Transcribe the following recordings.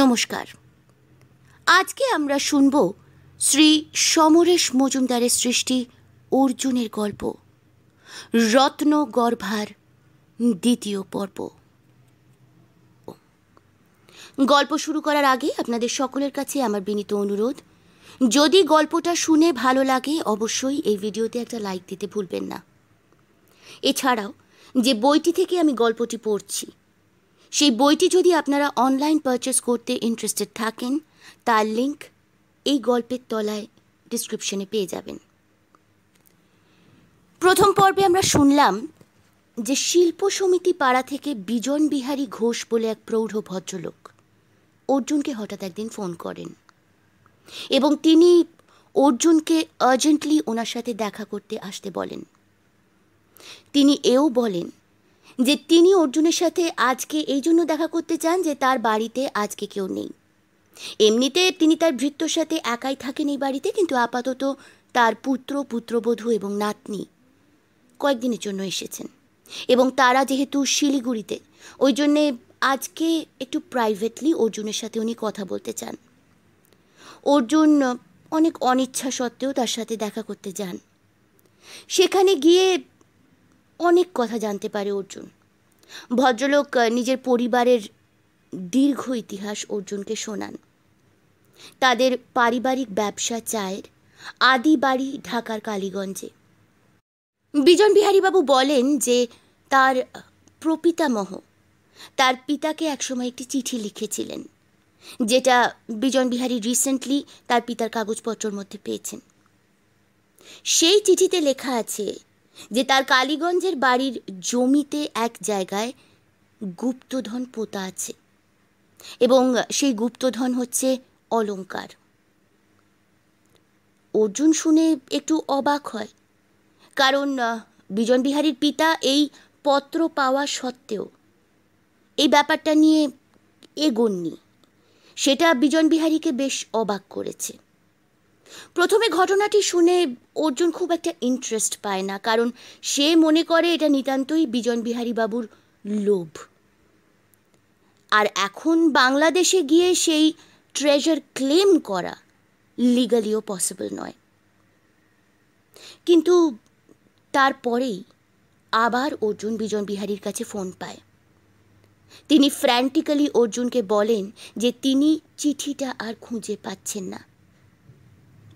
নমস্কার আজকে আমরা শুনব শ্রী সমরেশ মজুমদারের সৃষ্টি অর্জুনের গল্প রত্ন গর্ভার দ্বিতীয় পর্ব গল্প শুরু করার আগে আপনাদের সকলের কাছে আমার বিনীত অনুরোধ যদি গল্পটা শুনে ভালো লাগে অবশ্যই এই ভিডিওতে একটা লাইক দিতে ভুলবেন না এছাড়াও যে বইটি থেকে আমি গল্পটি পড়ছি সেই বইটি যদি আপনারা অনলাইন পারচেস করতে ইন্টারেস্টেড থাকেন তার লিংক এই গল্পের তলায় ডিসক্রিপশনে পেয়ে যাবেন প্রথম পর্বে আমরা শুনলাম যে শিল্প সমিতি পাড়া থেকে বিজন বিহারী ঘোষ বলে এক প্রৌঢ় ভদ্রলোক অর্জুনকে হঠাৎ একদিন ফোন করেন এবং তিনি অর্জুনকে আর্জেন্টলি ওনার সাথে দেখা করতে আসতে বলেন তিনি এও বলেন যে তিনি অর্জুনের সাথে আজকে এই জন্য দেখা করতে চান যে তার বাড়িতে আজকে কেউ নেই এমনিতে তিনি তার ভৃত্যর সাথে একাই থাকেন এই বাড়িতে কিন্তু আপাতত তার পুত্র পুত্রবধূ এবং নাতনি কয়েকদিনের জন্য এসেছেন এবং তারা যেহেতু শিলিগুড়িতে ওই জন্যে আজকে একটু প্রাইভেটলি অর্জুনের সাথে উনি কথা বলতে চান অর্জুন অনেক অনিচ্ছা সত্ত্বেও তার সাথে দেখা করতে যান সেখানে গিয়ে অনেক কথা জানতে পারে অর্জুন ভদ্রলোক নিজের পরিবারের দীর্ঘ ইতিহাস অর্জুনকে শোনান তাদের পারিবারিক ব্যবসা চায়ের আদি বাড়ি ঢাকার কালীগঞ্জে বিজন বিহারীবাবু বলেন যে তার প্রপিতামহ তার পিতাকে একসময় একটি চিঠি লিখেছিলেন যেটা বিজন বিহারী রিসেন্টলি তার পিতার কাগজপত্রর মধ্যে পেয়েছেন সেই চিঠিতে লেখা আছে যে তার কালীগঞ্জের বাড়ির জমিতে এক জায়গায় গুপ্তধন পোতা আছে এবং সেই গুপ্তধন হচ্ছে অলঙ্কার অর্জুন শুনে একটু অবাক হয় কারণ বিজন বিহারীর পিতা এই পত্র পাওয়া সত্ত্বেও এই ব্যাপারটা নিয়ে এগোননি সেটা বিজন বিহারীকে বেশ অবাক করেছে প্রথমে ঘটনাটি শুনে অর্জুন খুব একটা ইন্টারেস্ট পায় না কারণ সে মনে করে এটা নিতান্তই বিজন বিহারী বাবুর লোভ আর এখন বাংলাদেশে গিয়ে সেই ট্রেজার ক্লেম করা লিগালিও পসিবল নয় কিন্তু তারপরেই আবার অর্জুন বিজন বিহারীর কাছে ফোন পায় তিনি ফ্র্যান্টিক্যালি অর্জুনকে বলেন যে তিনি চিঠিটা আর খুঁজে পাচ্ছেন না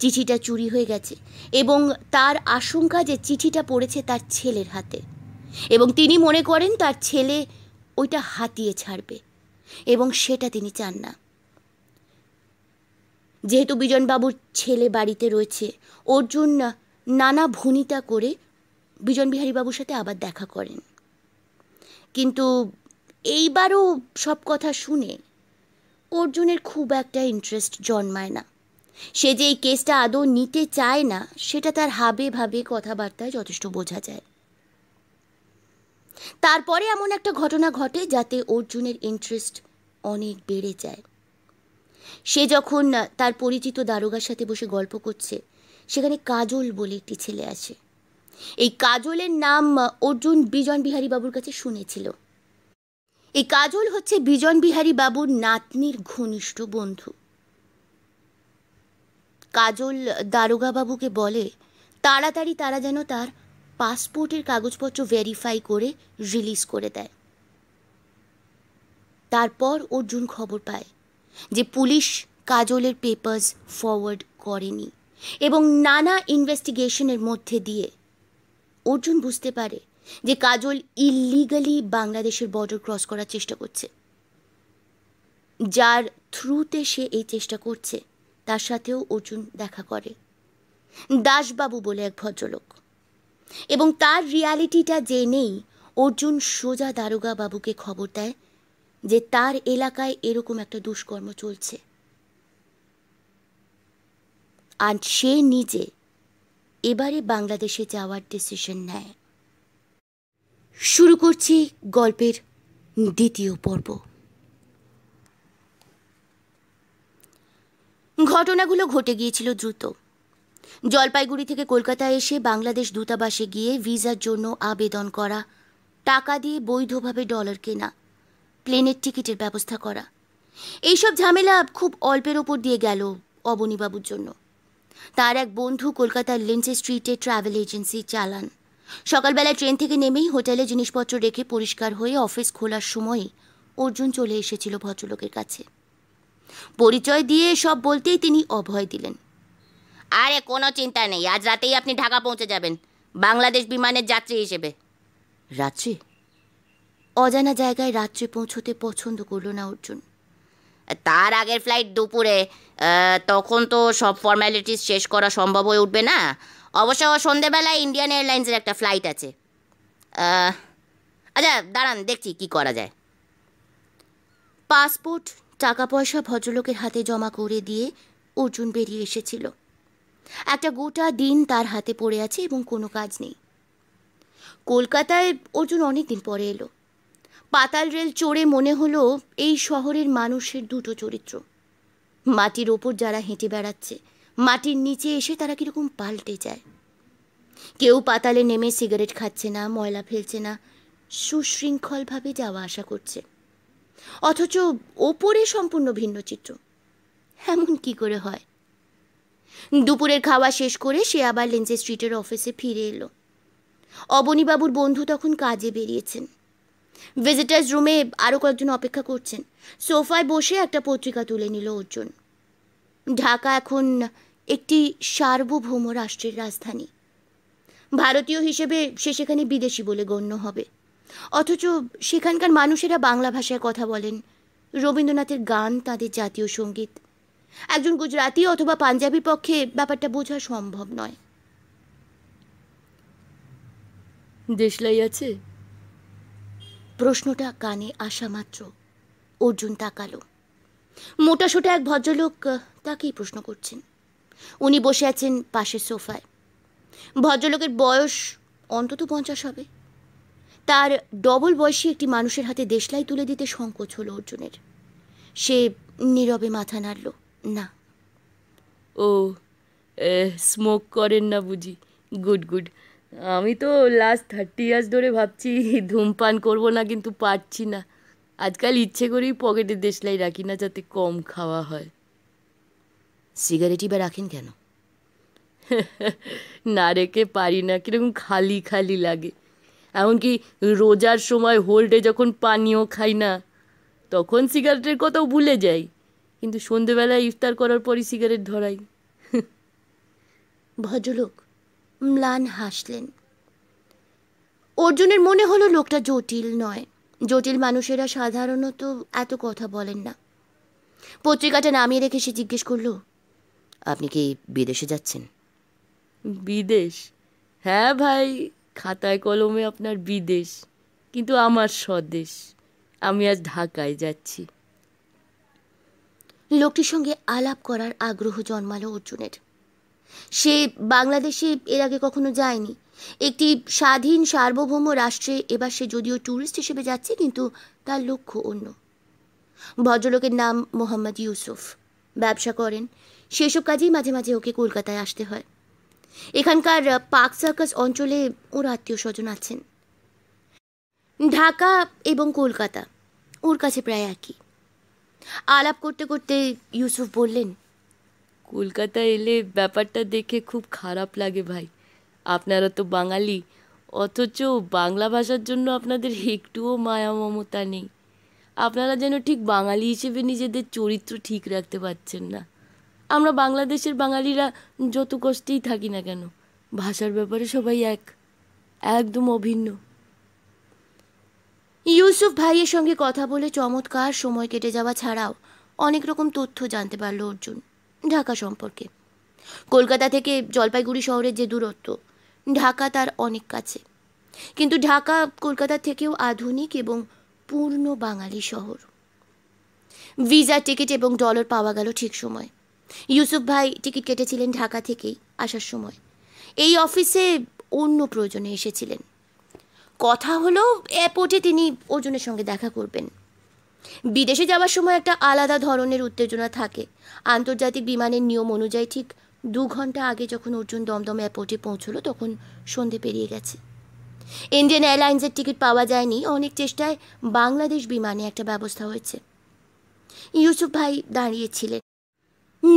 চিঠিটা চুরি হয়ে গেছে এবং তার আশঙ্কা যে চিঠিটা পড়েছে তার ছেলের হাতে এবং তিনি মনে করেন তার ছেলে ওইটা হাতিয়ে ছাড়বে এবং সেটা তিনি চান না যেহেতু বিজনবাবুর ছেলে বাড়িতে রয়েছে অর্জুন নানা ভনিতা করে বিজন বিহারীবাবুর সাথে আবার দেখা করেন কিন্তু এইবারও সব কথা শুনে অর্জুনের খুব একটা ইন্টারেস্ট জন্মায় না সে যে এই কেসটা আদৌ নিতে চায় না সেটা তার হাবে ভাবে কথাবার্তায় যথেষ্ট বোঝা যায় তারপরে এমন একটা ঘটনা ঘটে যাতে অর্জুনের ইন্টারেস্ট অনেক বেড়ে যায় সে যখন তার পরিচিত দারোগার সাথে বসে গল্প করছে সেখানে কাজল বলে একটি ছেলে আছে এই কাজলের নাম অর্জুন বিজন বিহারী বাবুর কাছে শুনেছিল এই কাজল হচ্ছে বিজন বিহারী বাবুর নাতনির ঘনিষ্ঠ বন্ধু কাজল দারোগাবাবুকে বলে তাড়াতাড়ি তারা যেন তার পাসপোর্টের কাগজপত্র ভেরিফাই করে রিলিজ করে দেয় তারপর অর্জুন খবর পায় যে পুলিশ কাজলের পেপার্স ফরওয়ার্ড করেনি এবং নানা ইনভেস্টিগেশনের মধ্যে দিয়ে অর্জুন বুঝতে পারে যে কাজল ইলিগালি বাংলাদেশের বর্ডার ক্রস করার চেষ্টা করছে যার থ্রুতে সে এই চেষ্টা করছে তার সাথেও অর্জুন দেখা করে দাসবাবু বলে এক ভদ্রলোক এবং তার রিয়ালিটিটা জেনেই অর্জুন সোজা দারোগা বাবুকে খবর দেয় যে তার এলাকায় এরকম একটা দুষ্কর্ম চলছে আর সে নিজে এবারে বাংলাদেশে যাওয়ার ডিসিশন নেয় শুরু করছি গল্পের দ্বিতীয় পর্ব ঘটনাগুলো ঘটে গিয়েছিল দ্রুত জলপাইগুড়ি থেকে কলকাতা এসে বাংলাদেশ দূতাবাসে গিয়ে ভিসার জন্য আবেদন করা টাকা দিয়ে বৈধভাবে ডলার কেনা প্লেনের টিকিটের ব্যবস্থা করা এইসব ঝামেলা খুব অল্পের ওপর দিয়ে গেল অবনীবাবুর জন্য তার এক বন্ধু কলকাতার লিন্সে স্ট্রিটে ট্রাভেল এজেন্সি চালান সকালবেলা ট্রেন থেকে নেমেই হোটেলে জিনিসপত্র রেখে পরিষ্কার হয়ে অফিস খোলার সময় অর্জুন চলে এসেছিল ভদ্রলোকের কাছে পরিচয় দিয়ে সব বলতেই তিনি অভয় দিলেন আরে কোনো চিন্তা নেই আজ রাতেই আপনি ঢাকা পৌঁছে যাবেন বাংলাদেশ বিমানের যাত্রী হিসেবে রাত্রে অজানা জায়গায় রাত্রে পৌঁছতে পছন্দ করল না অর্জুন তার আগের ফ্লাইট দুপুরে তখন তো সব ফর্ম্যালিটিস শেষ করা সম্ভব হয়ে উঠবে না অবশ্য সন্ধেবেলায় ইন্ডিয়ান এয়ারলাইন্সের একটা ফ্লাইট আছে আচ্ছা দাঁড়ান দেখছি কি করা যায় পাসপোর্ট টাকা পয়সা ভদ্রলোকের হাতে জমা করে দিয়ে অর্জুন বেরিয়ে এসেছিল একটা গোটা দিন তার হাতে পড়ে আছে এবং কোনো কাজ নেই কলকাতায় অর্জুন অনেক দিন পরে এলো পাতাল রেল চড়ে মনে হলো এই শহরের মানুষের দুটো চরিত্র মাটির ওপর যারা হেঁটে বেড়াচ্ছে মাটির নিচে এসে তারা কীরকম পাল্টে যায় কেউ পাতালে নেমে সিগারেট খাচ্ছে না ময়লা ফেলছে না সুশৃঙ্খলভাবে যাওয়া আসা করছে অথচ ওপরে সম্পূর্ণ ভিন্ন চিত্র এমন কি করে হয় দুপুরের খাওয়া শেষ করে সে আবার লেন্সে স্ট্রিটের অফিসে ফিরে এলো অবনীবাবুর বন্ধু তখন কাজে বেরিয়েছেন ভিজিটার্স রুমে আরও কয়েকজন অপেক্ষা করছেন সোফায় বসে একটা পত্রিকা তুলে নিল অর্জুন ঢাকা এখন একটি সার্বভৌম রাষ্ট্রের রাজধানী ভারতীয় হিসেবে সে সেখানে বিদেশি বলে গণ্য হবে অথচ সেখানকার মানুষেরা বাংলা ভাষায় কথা বলেন রবীন্দ্রনাথের গান তাদের জাতীয় সঙ্গীত একজন গুজরাতি অথবা পাঞ্জাবির পক্ষে ব্যাপারটা বোঝা সম্ভব নয় দেশলাই আছে প্রশ্নটা কানে আসা মাত্র অর্জুন তাকালো মোটাসোটা এক ভদ্রলোক তাকেই প্রশ্ন করছেন উনি বসে আছেন পাশের সোফায় ভদ্রলোকের বয়স অন্তত পঞ্চাশ হবে তার ডবল বয়সী একটি মানুষের হাতে দেশলাই তুলে দিতে সংকোচ হলো অর্জুনের সে নীরবে মাথা নাড়ল না ও স্মোক করেন না বুঝি গুড গুড আমি তো লাস্ট থার্টি ইয়ার্স ধরে ভাবছি ধূমপান করব না কিন্তু পারছি না আজকাল ইচ্ছে করেই পকেটে দেশলাই রাখি না যাতে কম খাওয়া হয় সিগারেটই বা রাখেন কেন না রেখে পারি না কীরকম খালি খালি লাগে এমনকি রোজার সময় হোল্ডে যখন পানীয় খাই না তখন সিগারেটের কথাও ভুলে যাই কিন্তু সন্ধেবেলায় ইফতার করার পরই সিগারেট ধরাই ভদ্রলোক ম্লান হাসলেন অর্জুনের মনে হলো লোকটা জটিল নয় জটিল মানুষেরা সাধারণত এত কথা বলেন না পত্রিকাটা নামিয়ে রেখে সে জিজ্ঞেস করলো আপনি কি বিদেশে যাচ্ছেন বিদেশ হ্যাঁ ভাই খাতায় কলমে আপনার বিদেশ কিন্তু আমার স্বদেশ আমি আজ ঢাকায় যাচ্ছি লোকটির সঙ্গে আলাপ করার আগ্রহ জন্মালো অর্জুনের সে বাংলাদেশে এর আগে কখনো যায়নি একটি স্বাধীন সার্বভৌম রাষ্ট্রে এবার সে যদিও ট্যুরিস্ট হিসেবে যাচ্ছে কিন্তু তার লক্ষ্য অন্য ভদ্রলোকের নাম মোহাম্মদ ইউসুফ ব্যবসা করেন সেসব কাজেই মাঝে মাঝে ওকে কলকাতায় আসতে হয় এখানকার পার্ক সার্কাস অঞ্চলে ওর আত্মীয় স্বজন আছেন ঢাকা এবং কলকাতা ওর কাছে প্রায় একই আলাপ করতে করতে ইউসুফ বললেন কলকাতা এলে ব্যাপারটা দেখে খুব খারাপ লাগে ভাই আপনারা তো বাঙালি অথচ বাংলা ভাষার জন্য আপনাদের একটুও মায়া মমতা নেই আপনারা যেন ঠিক বাঙালি হিসেবে নিজেদের চরিত্র ঠিক রাখতে পারছেন না আমরা বাংলাদেশের বাঙালিরা যত কষ্টেই থাকি না কেন ভাষার ব্যাপারে সবাই এক একদম অভিন্ন ইউসুফ ভাইয়ের সঙ্গে কথা বলে চমৎকার সময় কেটে যাওয়া ছাড়াও অনেক রকম তথ্য জানতে পারল অর্জুন ঢাকা সম্পর্কে কলকাতা থেকে জলপাইগুড়ি শহরের যে দূরত্ব ঢাকা তার অনেক কাছে কিন্তু ঢাকা কলকাতা থেকেও আধুনিক এবং পূর্ণ বাঙালি শহর ভিসা টিকিট এবং ডলার পাওয়া গেল ঠিক সময় ইউসুফ ভাই টিকিট কেটেছিলেন ঢাকা থেকেই আসার সময় এই অফিসে অন্য প্রয়োজনে এসেছিলেন কথা হলো এয়ারপোর্টে তিনি অর্জুনের সঙ্গে দেখা করবেন বিদেশে যাওয়ার সময় একটা আলাদা ধরনের উত্তেজনা থাকে আন্তর্জাতিক বিমানের নিয়ম অনুযায়ী ঠিক দু ঘন্টা আগে যখন অর্জুন দমদম এয়ারপোর্টে পৌঁছলো তখন সন্ধে পেরিয়ে গেছে ইন্ডিয়ান এয়ারলাইন্সের টিকিট পাওয়া যায়নি অনেক চেষ্টায় বাংলাদেশ বিমানে একটা ব্যবস্থা হয়েছে ইউসুফ ভাই দাঁড়িয়েছিলেন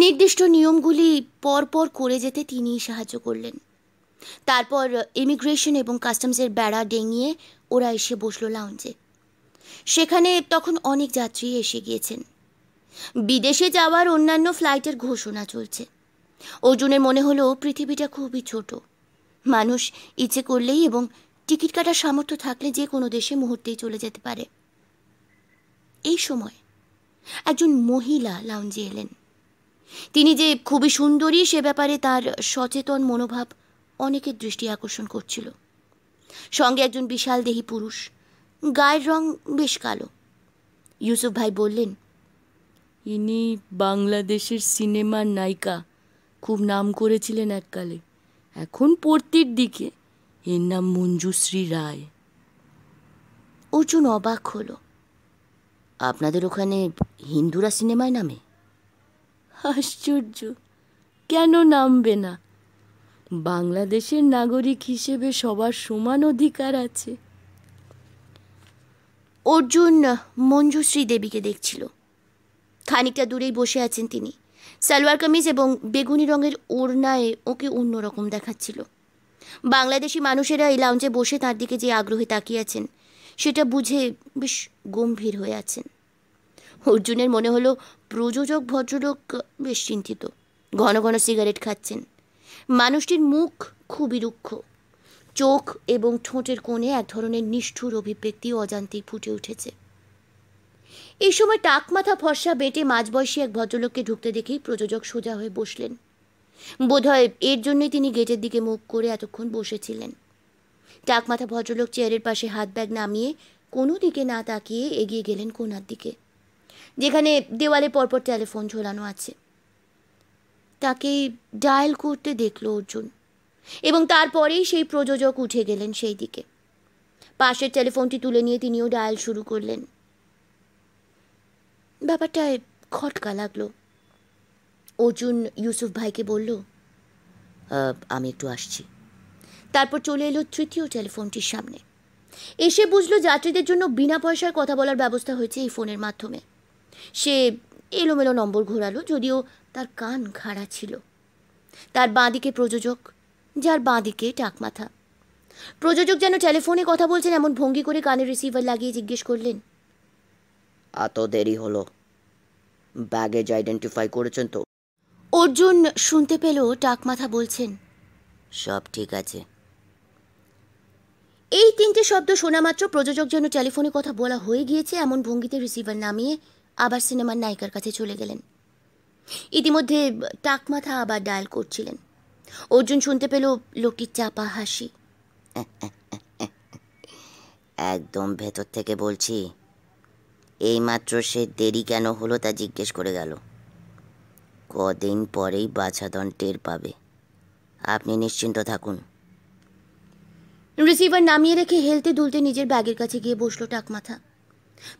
নির্দিষ্ট নিয়মগুলি পরপর করে যেতে তিনি সাহায্য করলেন তারপর ইমিগ্রেশন এবং কাস্টমসের বেড়া ডেঙিয়ে ওরা এসে বসল লাউঞ্জে সেখানে তখন অনেক যাত্রী এসে গিয়েছেন বিদেশে যাওয়ার অন্যান্য ফ্লাইটের ঘোষণা চলছে অর্জুনের মনে হলো পৃথিবীটা খুবই ছোট মানুষ ইচ্ছে করলেই এবং টিকিট কাটার সামর্থ্য থাকলে যে কোনো দেশে মুহূর্তেই চলে যেতে পারে এই সময় একজন মহিলা লাউঞ্জে এলেন তিনি যে খুবই সুন্দরী সে ব্যাপারে তার সচেতন মনোভাব অনেকের দৃষ্টি আকর্ষণ করছিল সঙ্গে একজন বিশাল দেহী পুরুষ গায়ের রং বেশ কালো ইউসুফ ভাই বললেন ইনি বাংলাদেশের সিনেমার নায়িকা খুব নাম করেছিলেন এককালে এখন পড়তির দিকে এর নাম মঞ্জুশ্রী রায় অর্জুন অবাক হলো আপনাদের ওখানে হিন্দুরা সিনেমায় নামে আশ্চর্য কেন নামবে না বাংলাদেশের নাগরিক হিসেবে সবার সমান অধিকার আছে অর্জুন মঞ্জুশ্রী দেবীকে দেখছিল খানিকটা দূরেই বসে আছেন তিনি সালোয়ার কামিজ এবং বেগুনি রঙের ওড়নায় ওকে অন্যরকম দেখাচ্ছিল বাংলাদেশি মানুষেরা এই লাউঞ্জে বসে তার দিকে যে আগ্রহে তাকিয়ে আছেন সেটা বুঝে বেশ গম্ভীর হয়ে আছেন অর্জুনের মনে হলো প্রযোজক ভদ্রলোক বেশ চিন্তিত ঘন ঘন সিগারেট খাচ্ছেন মানুষটির মুখ খুবই রুক্ষ চোখ এবং ঠোঁটের কোণে এক ধরনের নিষ্ঠুর অভিব্যক্তি অজান্তেই ফুটে উঠেছে এই সময় টাক মাথা ফর্সা বেটে মাঝবয়সী এক ভদ্রলোককে ঢুকতে দেখেই প্রযোজক সোজা হয়ে বসলেন বোধহয় এর জন্যই তিনি গেটের দিকে মুখ করে এতক্ষণ বসেছিলেন টাক মাথা ভদ্রলোক চেয়ারের পাশে হাত ব্যাগ নামিয়ে কোনো দিকে না তাকিয়ে এগিয়ে গেলেন কোনার দিকে যেখানে দেওয়ালে পরপর টেলিফোন ঝোলানো আছে তাকে ডায়াল করতে দেখল অর্জুন এবং তারপরেই সেই প্রযোজক উঠে গেলেন সেই দিকে পাশের টেলিফোনটি তুলে নিয়ে তিনিও ডায়াল শুরু করলেন ব্যাপারটায় খটকা লাগলো অর্জুন ইউসুফ ভাইকে বলল আমি একটু আসছি তারপর চলে এলো তৃতীয় টেলিফোনটির সামনে এসে বুঝলো যাত্রীদের জন্য বিনা পয়সায় কথা বলার ব্যবস্থা হয়েছে এই ফোনের মাধ্যমে সে এলোমেলো নম্বর ঘোরালো যদিও তার কান খাড়া ছিল তার বাঁদিকে প্রযোজক যার বাঁদিকে টাকমাথা প্রযোজক যেন টেলিফোনে কথা বলছেন এমন ভঙ্গি করে কানে রিসিভার লাগিয়ে জিজ্ঞেস করলেন এত দেরি হলো ব্যাগেজ আইডেন্টিফাই করেছেন তো অর্জুন শুনতে পেল টাকমাথা বলছেন সব ঠিক আছে এই তিনটে শব্দ শোনা মাত্র প্রযোজক যেন টেলিফোনে কথা বলা হয়ে গিয়েছে এমন ভঙ্গিতে রিসিভার নামিয়ে আবার সিনেমার নায়িকার কাছে চলে গেলেন ইতিমধ্যে টাক মাথা আবার ডায়াল করছিলেন অর্জুন শুনতে পেল লোকটির চাপা হাসি একদম ভেতর থেকে বলছি এইমাত্র সে দেরি কেন হলো তা জিজ্ঞেস করে গেল কদিন পরেই বাছাদন টের পাবে আপনি নিশ্চিন্ত থাকুন রিসিভার নামিয়ে রেখে হেলতে দুলতে নিজের ব্যাগের কাছে গিয়ে বসলো টাকমাথা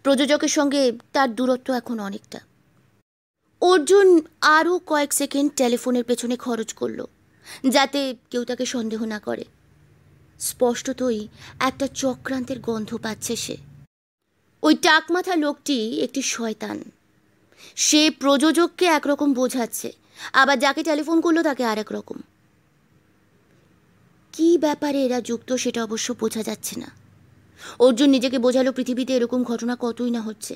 প্রযোজকের সঙ্গে তার দূরত্ব এখন অনেকটা অর্জুন আরও কয়েক সেকেন্ড টেলিফোনের পেছনে খরচ করল যাতে কেউ তাকে সন্দেহ না করে স্পষ্টতই একটা চক্রান্তের গন্ধ পাচ্ছে সে ওই টাকমাথা লোকটি একটি শয়তান সে প্রযোজককে একরকম বোঝাচ্ছে আবার যাকে টেলিফোন করলো তাকে আরেক রকম কী ব্যাপারে এরা যুক্ত সেটা অবশ্য বোঝা যাচ্ছে না অর্জুন নিজেকে বোঝালো পৃথিবীতে এরকম ঘটনা কতই না হচ্ছে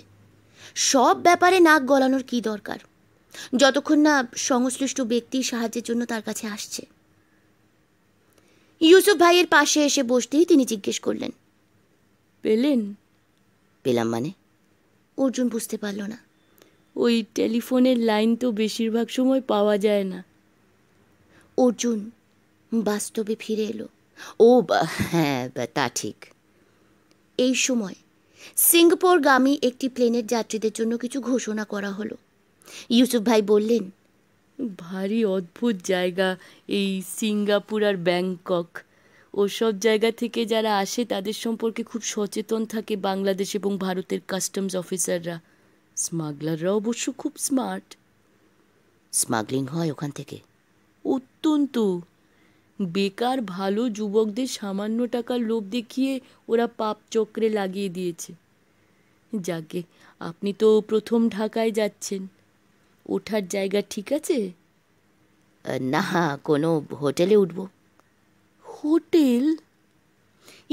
সব ব্যাপারে নাক গলানোর কি দরকার যতক্ষণ না সংশ্লিষ্ট ব্যক্তি সাহায্যের জন্য তার কাছে আসছে ইউসুফ ভাইয়ের পাশে এসে বসতেই তিনি জিজ্ঞেস করলেন পেলেন পেলাম মানে অর্জুন বুঝতে পারল না ওই টেলিফোনের লাইন তো বেশিরভাগ সময় পাওয়া যায় না অর্জুন বাস্তবে ফিরে এলো ও হ্যাঁ তা ঠিক এই সময় সিঙ্গাপুরগামী একটি প্লেনের যাত্রীদের জন্য কিছু ঘোষণা করা হলো ইউসুফ ভাই বললেন ভারী অদ্ভুত জায়গা এই সিঙ্গাপুর আর ব্যাংকক ওসব জায়গা থেকে যারা আসে তাদের সম্পর্কে খুব সচেতন থাকে বাংলাদেশ এবং ভারতের কাস্টমস অফিসাররা স্মাগলাররা অবশ্য খুব স্মার্ট স্মাগলিং হয় ওখান থেকে অত্যন্ত বেকার ভালো যুবকদের সামান্য টাকার লোভ দেখিয়ে ওরা পাপ চক্রে লাগিয়ে দিয়েছে যাকে আপনি তো প্রথম ঢাকায় যাচ্ছেন ওঠার জায়গা ঠিক আছে না কোনো হোটেলে উঠব হোটেল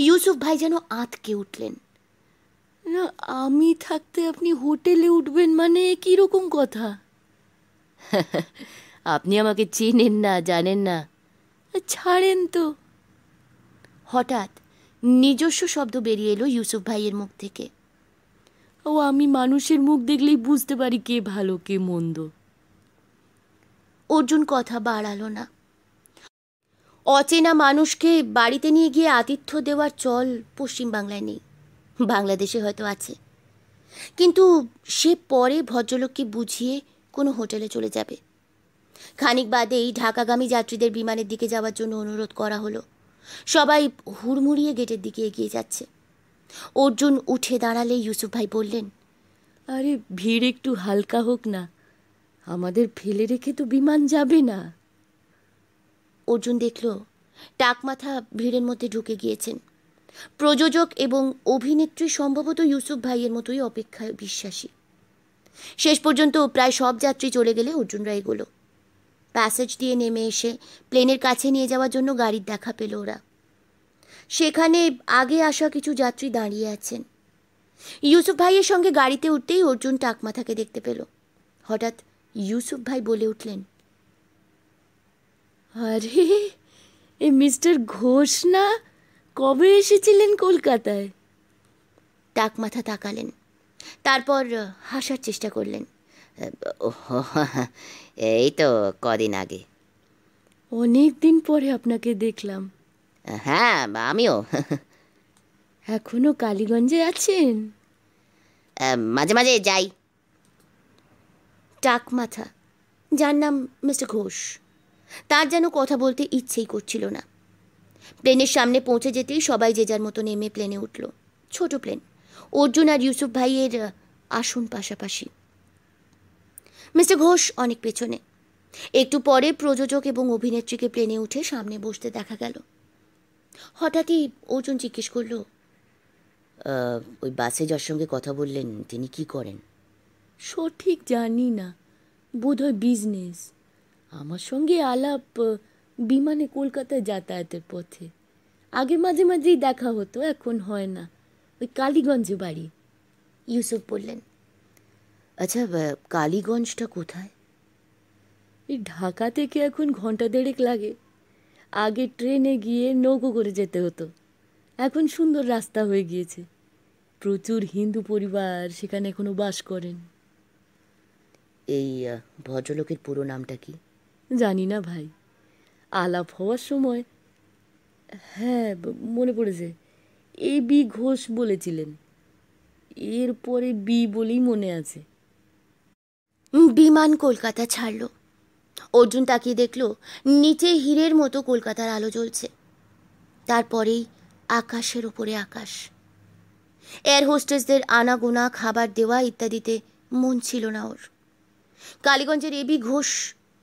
ইউসুফ ভাই যেন আঁতকে উঠলেন না আমি থাকতে আপনি হোটেলে উঠবেন মানে রকম কথা আপনি আমাকে চেনেন না জানেন না ছাড়েন তো হঠাৎ নিজস্ব শব্দ বেরিয়ে এলো ইউসুফ ভাইয়ের মুখ থেকে ও আমি মানুষের মুখ দেখলেই বুঝতে পারি কে ভালো কে মন্দ অর্জুন কথা বাড়ালো না অচেনা মানুষকে বাড়িতে নিয়ে গিয়ে আতিথ্য দেওয়ার চল পশ্চিমবাংলায় নেই বাংলাদেশে হয়তো আছে কিন্তু সে পরে ভদ্রলোককে বুঝিয়ে কোনো হোটেলে চলে যাবে খানিক বাদেই ঢাকাগামী যাত্রীদের বিমানের দিকে যাওয়ার জন্য অনুরোধ করা হলো সবাই হুড়মুড়িয়ে গেটের দিকে এগিয়ে যাচ্ছে অর্জুন উঠে দাঁড়ালে ইউসুফ ভাই বললেন আরে ভিড় একটু হালকা হোক না আমাদের ফেলে রেখে তো বিমান যাবে না অর্জুন দেখল টাকমাথা ভিড়ের মধ্যে ঢুকে গিয়েছেন প্রযোজক এবং অভিনেত্রী সম্ভবত ইউসুফ ভাইয়ের মতোই অপেক্ষায় বিশ্বাসী শেষ পর্যন্ত প্রায় সব যাত্রী চলে গেলে অর্জুন রায় এগোলো প্যাসেজ দিয়ে নেমে এসে প্লেনের কাছে নিয়ে যাওয়ার জন্য গাড়ির দেখা পেল ওরা সেখানে আগে আসা কিছু যাত্রী দাঁড়িয়ে আছেন ইউসুফ ভাইয়ের সঙ্গে গাড়িতে উঠতেই অর্জুন টাকমাথাকে দেখতে পেল হঠাৎ ইউসুফ ভাই বলে উঠলেন আরে এ মিস্টার ঘোষ না কবে এসেছিলেন কলকাতায় টাক মাথা তাকালেন তারপর হাসার চেষ্টা করলেন হ্যাঁ, এই তো কদিন আগে অনেক দিন পরে আপনাকে দেখলাম হ্যাঁ আমিও এখনো কালীগঞ্জে আছেন মাঝে মাঝে যাই টাক মাথা যার নাম মিস্টার ঘোষ তার যেন কথা বলতে ইচ্ছেই করছিল না প্লেনের সামনে পৌঁছে যেতেই সবাই যে যার মতো নেমে প্লেনে উঠল ছোট প্লেন অর্জুন আর ইউসুফ ভাইয়ের আসন পাশাপাশি মিস্টার ঘোষ অনেক পেছনে একটু পরে প্রযোজক এবং অভিনেত্রীকে প্লেনে উঠে সামনে বসতে দেখা গেল হঠাৎই অর্জুন জিজ্ঞেস করল ওই বাসে যার সঙ্গে কথা বললেন তিনি কি করেন সঠিক জানি না বোধহয় বিজনেস আমার সঙ্গে আলাপ বিমানে কলকাতায় যাতায়াতের পথে আগে মাঝে মাঝেই দেখা হতো এখন হয় না ওই কালীগঞ্জে বাড়ি ইউসুফ বললেন আচ্ছা কালীগঞ্জটা কোথায় এই ঢাকা থেকে এখন ঘন্টা দেড়েক লাগে আগে ট্রেনে গিয়ে নৌকো করে যেতে হতো এখন সুন্দর রাস্তা হয়ে গিয়েছে প্রচুর হিন্দু পরিবার সেখানে এখনও বাস করেন এই ভদ্রলোকের পুরো নামটা কি জানি না ভাই আলাপ হওয়ার সময় হ্যাঁ মনে পড়েছে এ বি ঘোষ বলেছিলেন এরপরে বি বলেই মনে আছে বিমান কলকাতা ছাড়ল অর্জুন তাকিয়ে দেখল নিচে হীরের মতো কলকাতার আলো জ্বলছে তারপরেই আকাশের ওপরে আকাশ এয়ার হোস্টেসদের আনাগোনা খাবার দেওয়া ইত্যাদিতে মন ছিল না ওর কালীগঞ্জের এবি ঘোষ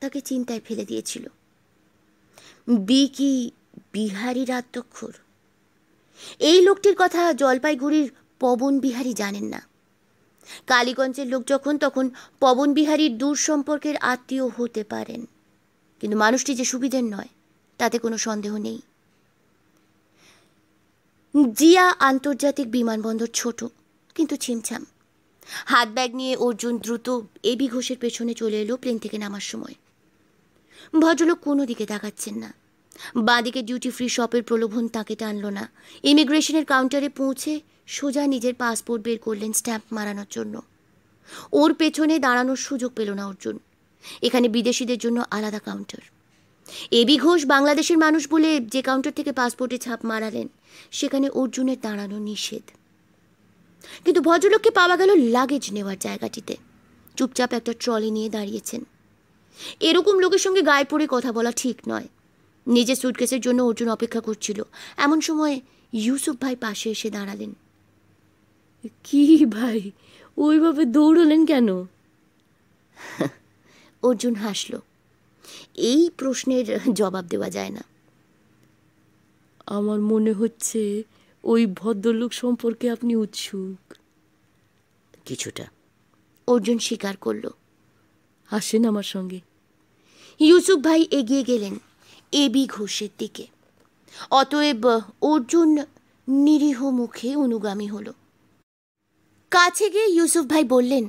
তাকে চিন্তায় ফেলে দিয়েছিল বি কি বিহারীর আত্মক্ষর এই লোকটির কথা জলপাইগুড়ির পবন বিহারী জানেন না কালীগঞ্জের লোক যখন তখন পবন বিহারীর দূর সম্পর্কের আত্মীয় হতে পারেন কিন্তু মানুষটি যে সুবিধের নয় তাতে কোনো সন্দেহ নেই জিয়া আন্তর্জাতিক বিমানবন্দর ছোট কিন্তু ছিমছাম হাত ব্যাগ নিয়ে অর্জুন দ্রুত এবি ঘোষের পেছনে চলে এলো প্লেন থেকে নামার সময় ভদ্রলোক কোনো দিকে তাকাচ্ছেন না বাঁদিকে ডিউটি ফ্রি শপের প্রলোভন তাকে টানল না ইমিগ্রেশনের কাউন্টারে পৌঁছে সোজা নিজের পাসপোর্ট বের করলেন স্ট্যাম্প মারানোর জন্য ওর পেছনে দাঁড়ানোর সুযোগ পেল না অর্জুন এখানে বিদেশিদের জন্য আলাদা কাউন্টার এবি ঘোষ বাংলাদেশের মানুষ বলে যে কাউন্টার থেকে পাসপোর্টে ছাপ মারালেন সেখানে অর্জুনের দাঁড়ানো নিষেধ কিন্তু ভদ্রলোককে পাওয়া গেল লাগেজ নেওয়ার জায়গাটিতে চুপচাপ একটা ট্রলি নিয়ে দাঁড়িয়েছেন এরকম লোকের সঙ্গে গায়ে পড়ে কথা বলা ঠিক নয় নিজের সুটকেসের জন্য অর্জুন অপেক্ষা করছিল এমন সময় ইউসুফ ভাই পাশে এসে দাঁড়ালেন কি ভাই ওইভাবে দৌড়লেন কেন অর্জুন হাসল এই প্রশ্নের জবাব দেওয়া যায় না আমার মনে হচ্ছে ওই ভদ্রলোক সম্পর্কে আপনি উৎসুক কিছুটা অর্জুন স্বীকার করল আসেন আমার সঙ্গে ইউসুফ ভাই এগিয়ে গেলেন এ বি ঘোষের দিকে অতএব অর্জুন নিরীহ মুখে অনুগামী হলো কাছে গিয়ে ইউসুফ ভাই বললেন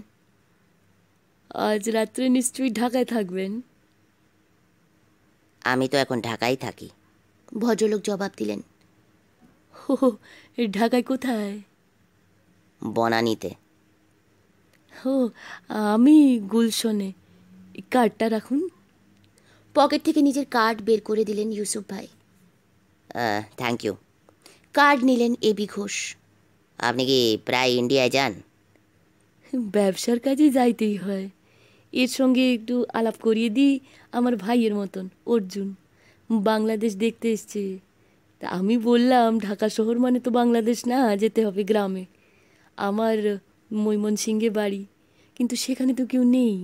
আজ রাত্রে নিশ্চয়ই ঢাকায় থাকবেন আমি তো এখন ঢাকায় থাকি ভদ্রলোক জবাব দিলেন হো ঢাকায় কোথায় বনানীতে হো আমি গুলশনে কার্ডটা রাখুন পকেট থেকে নিজের কার্ড বের করে দিলেন ইউসুফ ভাই থ্যাংক ইউ কার্ড নিলেন এবি ঘোষ আপনি কি প্রায় ইন্ডিয়ায় যান ব্যবসার কাজে যাইতেই হয় এর সঙ্গে একটু আলাপ করিয়ে দিই আমার ভাইয়ের মতন অর্জুন বাংলাদেশ দেখতে এসছে তা আমি বললাম ঢাকা শহর মানে তো বাংলাদেশ না যেতে হবে গ্রামে আমার ময়মনসিংহে বাড়ি কিন্তু সেখানে তো কেউ নেই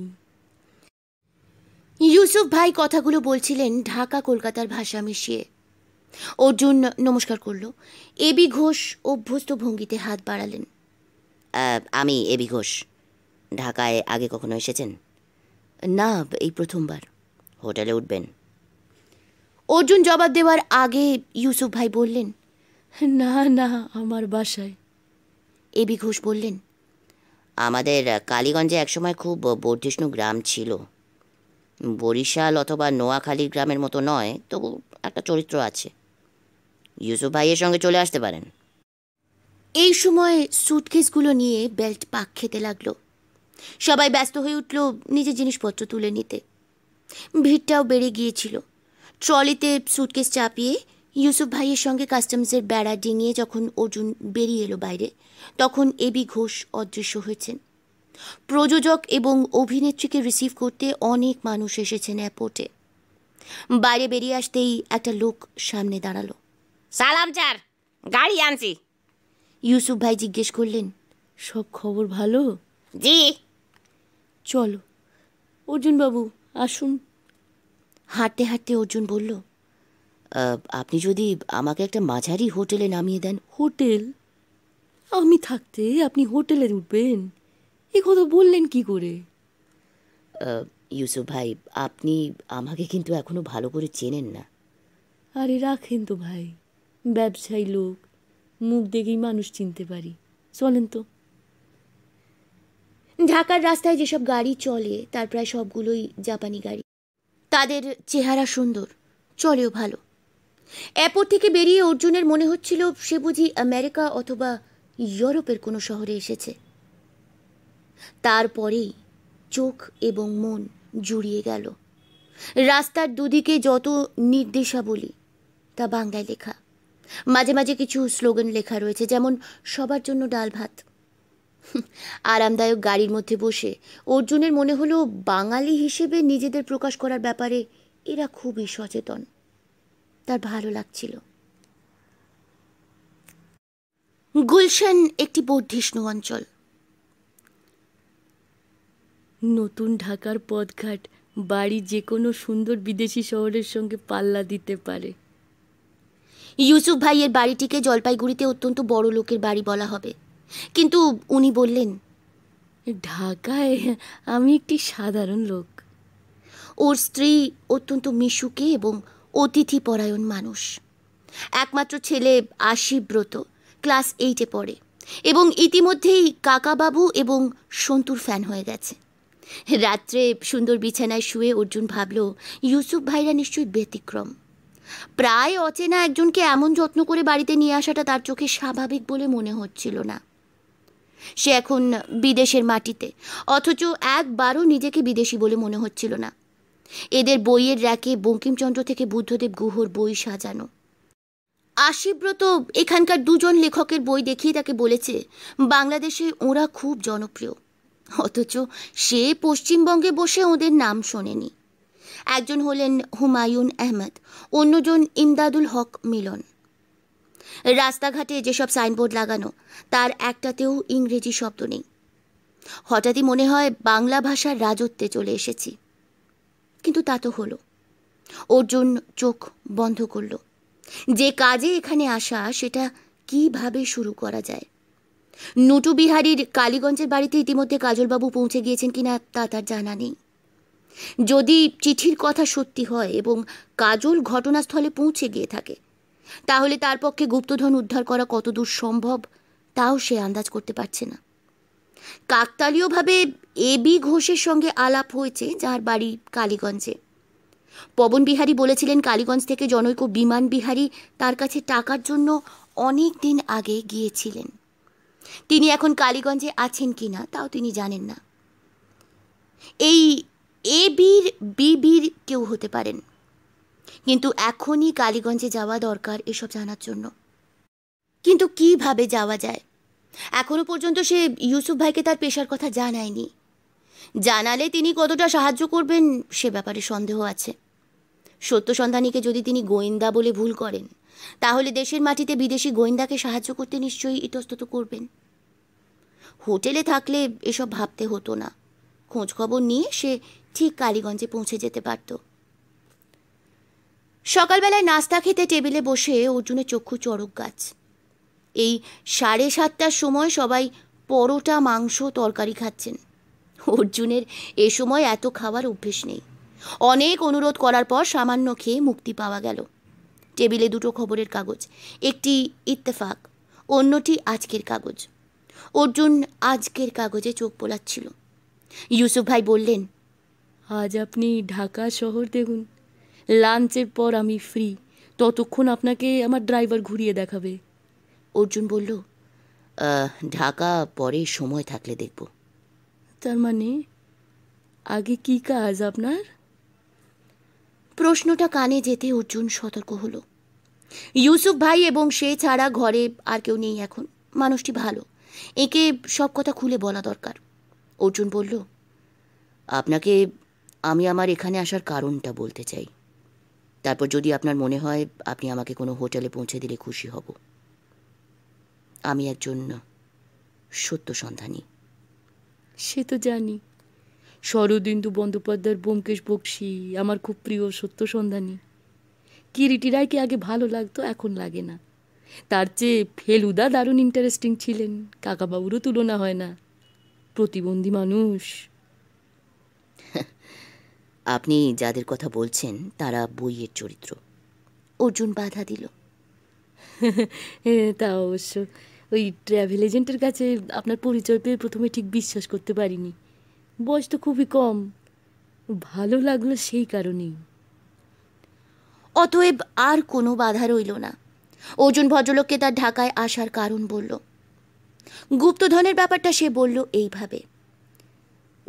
ইউসুফ ভাই কথাগুলো বলছিলেন ঢাকা কলকাতার ভাষা মিশিয়ে অর্জুন নমস্কার করল এবি ঘোষ অভ্যস্ত ভঙ্গিতে হাত বাড়ালেন আমি এবি ঘোষ ঢাকায় আগে কখনো এসেছেন না এই প্রথমবার হোটেলে উঠবেন অর্জুন জবাব দেওয়ার আগে ইউসুফ ভাই বললেন না না আমার বাসায় এবি ঘোষ বললেন আমাদের কালীগঞ্জে একসময় খুব বর্ধিষ্ণু গ্রাম ছিল বরিশাল অথবা নোয়াখালীর গ্রামের মতো নয় তবু একটা চরিত্র আছে ইউসুফ ভাইয়ের সঙ্গে চলে আসতে পারেন এই সময় সুটকেসগুলো নিয়ে বেল্ট পাক খেতে লাগলো সবাই ব্যস্ত হয়ে উঠল নিজের জিনিসপত্র তুলে নিতে ভিড়টাও বেড়ে গিয়েছিল ট্রলিতে সুটকেস চাপিয়ে ইউসুফ ভাইয়ের সঙ্গে কাস্টমসের বেড়া ডিঙিয়ে যখন অর্জুন বেরিয়ে এলো বাইরে তখন এবি ঘোষ অদৃশ্য হয়েছেন প্রযোজক এবং অভিনেত্রীকে রিসিভ করতে অনেক মানুষ এসেছেন অ্যাপোর্টে বাইরে বেরিয়ে আসতেই একটা লোক সামনে দাঁড়ালো সালাম চার গাড়ি আনছি ইউসুফ ভাই জিজ্ঞেস করলেন সব খবর ভালো জি চলো অর্জুনবাবু আসুন হাঁটতে হাঁটতে অর্জুন বলল আপনি যদি আমাকে একটা মাঝারি হোটেলে নামিয়ে দেন হোটেল আমি থাকতে আপনি হোটেলে উঠবেন এ কথা বললেন কি করে ইউসুফ ভাই আপনি আমাকে কিন্তু এখনো ভালো করে চেনেন না আরে রাখেন তো ভাই ব্যবসায়ী লোক মুখ দেখেই মানুষ চিনতে পারি চলেন তো ঢাকার রাস্তায় যেসব গাড়ি চলে তার প্রায় সবগুলোই জাপানি গাড়ি তাদের চেহারা সুন্দর চলেও ভালো এরপর থেকে বেরিয়ে অর্জুনের মনে হচ্ছিল সে বুঝি আমেরিকা অথবা ইউরোপের কোনো শহরে এসেছে তারপরেই চোখ এবং মন জুড়িয়ে গেল রাস্তার দুদিকে যত নির্দেশাবলী তা বাংলায় লেখা মাঝে মাঝে কিছু স্লোগান লেখা রয়েছে যেমন সবার জন্য ডাল ভাত আরামদায়ক গাড়ির মধ্যে বসে অর্জুনের মনে হলো বাঙালি হিসেবে নিজেদের প্রকাশ করার ব্যাপারে এরা খুবই সচেতন তার ভালো লাগছিল গুলশান একটি বর্ধিষ্ণু অঞ্চল নতুন ঢাকার পথঘাট বাড়ি যে কোনো সুন্দর বিদেশি শহরের সঙ্গে পাল্লা দিতে পারে ইউসুফ ভাইয়ের বাড়িটিকে জলপাইগুড়িতে অত্যন্ত বড় লোকের বাড়ি বলা হবে কিন্তু উনি বললেন ঢাকায় আমি একটি সাধারণ লোক ওর স্ত্রী অত্যন্ত মিশুকে এবং অতিথি পরায়ণ মানুষ একমাত্র ছেলে আশিব্রত ক্লাস এইটে পড়ে এবং ইতিমধ্যেই কাকাবাবু এবং সন্তুর ফ্যান হয়ে গেছে রাত্রে সুন্দর বিছানায় শুয়ে অর্জুন ভাবল ইউসুফ ভাইরা নিশ্চয়ই ব্যতিক্রম প্রায় অচেনা একজনকে এমন যত্ন করে বাড়িতে নিয়ে আসাটা তার চোখে স্বাভাবিক বলে মনে হচ্ছিল না সে এখন বিদেশের মাটিতে অথচ একবারও নিজেকে বিদেশি বলে মনে হচ্ছিল না এদের বইয়ের র্যাকে বঙ্কিমচন্দ্র থেকে বুদ্ধদেব গুহর বই সাজানো আশিব্রত এখানকার দুজন লেখকের বই দেখিয়ে তাকে বলেছে বাংলাদেশে ওরা খুব জনপ্রিয় অথচ সে পশ্চিমবঙ্গে বসে ওদের নাম শোনেনি একজন হলেন হুমায়ুন আহমেদ অন্যজন ইমদাদুল হক মিলন রাস্তাঘাটে যেসব সাইনবোর্ড লাগানো তার একটাতেও ইংরেজি শব্দ নেই হঠাৎই মনে হয় বাংলা ভাষার রাজত্বে চলে এসেছি কিন্তু তা তো হলো অর্জুন চোখ বন্ধ করল যে কাজে এখানে আসা সেটা কিভাবে শুরু করা যায় নুটুবিহারীর বিহারীর কালীগঞ্জের বাড়িতে ইতিমধ্যে কাজলবাবু পৌঁছে গিয়েছেন কিনা তা তার জানা নেই যদি চিঠির কথা সত্যি হয় এবং কাজল ঘটনাস্থলে পৌঁছে গিয়ে থাকে তাহলে তার পক্ষে গুপ্তধন উদ্ধার করা কতদূর সম্ভব তাও সে আন্দাজ করতে পারছে না কাকতালীয়ভাবে এ বি ঘোষের সঙ্গে আলাপ হয়েছে যার বাড়ি কালীগঞ্জে পবন বিহারী বলেছিলেন কালীগঞ্জ থেকে জনৈক বিমান বিহারী তার কাছে টাকার জন্য অনেক দিন আগে গিয়েছিলেন তিনি এখন কালীগঞ্জে আছেন কি না তাও তিনি জানেন না এই এ বির বি বির কেউ হতে পারেন কিন্তু এখনই কালীগঞ্জে যাওয়া দরকার এসব জানার জন্য কিন্তু কিভাবে যাওয়া যায় এখনও পর্যন্ত সে ইউসুফ ভাইকে তার পেশার কথা জানায়নি জানালে তিনি কতটা সাহায্য করবেন সে ব্যাপারে সন্দেহ আছে সত্য সন্ধানীকে যদি তিনি গোয়েন্দা বলে ভুল করেন তাহলে দেশের মাটিতে বিদেশি গোয়েন্দাকে সাহায্য করতে নিশ্চয়ই ইতস্তত করবেন হোটেলে থাকলে এসব ভাবতে হতো না খোঁজখবর নিয়ে সে ঠিক কালীগঞ্জে পৌঁছে যেতে পারত সকালবেলায় নাস্তা খেতে টেবিলে বসে অর্জুনের চক্ষু চড়ক গাছ এই সাড়ে সাতটার সময় সবাই পরোটা মাংস তরকারি খাচ্ছেন অর্জুনের এ সময় এত খাওয়ার অভ্যেস নেই অনেক অনুরোধ করার পর সামান্য খেয়ে মুক্তি পাওয়া গেল টেবিলে দুটো খবরের কাগজ একটি ইত্তেফাক অন্যটি আজকের কাগজ অর্জুন আজকের কাগজে চোখ পোলাচ্ছিল ইউসুফ ভাই বললেন আজ আপনি ঢাকা শহর দেখুন লাঞ্চের পর আমি ফ্রি ততক্ষণ আপনাকে আমার ড্রাইভার ঘুরিয়ে দেখাবে অর্জুন বলল ঢাকা পরে সময় থাকলে দেখব তার মানে আগে কি কাজ আপনার প্রশ্নটা কানে যেতে অর্জুন সতর্ক হলো ইউসুফ ভাই এবং সে ছাড়া ঘরে আর কেউ নেই এখন মানুষটি ভালো একে সব কথা খুলে বলা দরকার অর্জুন বলল আপনাকে আমি আমার এখানে আসার কারণটা বলতে চাই তারপর যদি আপনার মনে হয় আপনি আমাকে কোনো হোটেলে পৌঁছে দিলে খুশি হব আমি একজন সত্য সন্ধানী সে তো জানি শরদিন্দু বন্দ্যোপাধ্যায়ের ব্যোমকেশ বক্সি আমার খুব প্রিয় সত্য সন্ধানী কিরিটি রায়কে আগে ভালো লাগতো এখন লাগে না তার চেয়ে ফেলুদা দারুণ ইন্টারেস্টিং ছিলেন কাকাবাবুরও তুলনা হয় না প্রতিবন্ধী মানুষ আপনি যাদের কথা বলছেন তারা বইয়ের চরিত্র অর্জুন বাধা দিল তা অবশ্য ওই ট্র্যাভেল এজেন্টের কাছে আপনার পরিচয় পেয়ে প্রথমে ঠিক বিশ্বাস করতে পারিনি বয়স তো খুবই কম ভালো লাগলো সেই কারণেই অতএব আর কোনো বাধা রইল না অর্জুন ভদ্রলোককে তার ঢাকায় আসার কারণ বলল গুপ্তধনের ব্যাপারটা সে বলল এইভাবে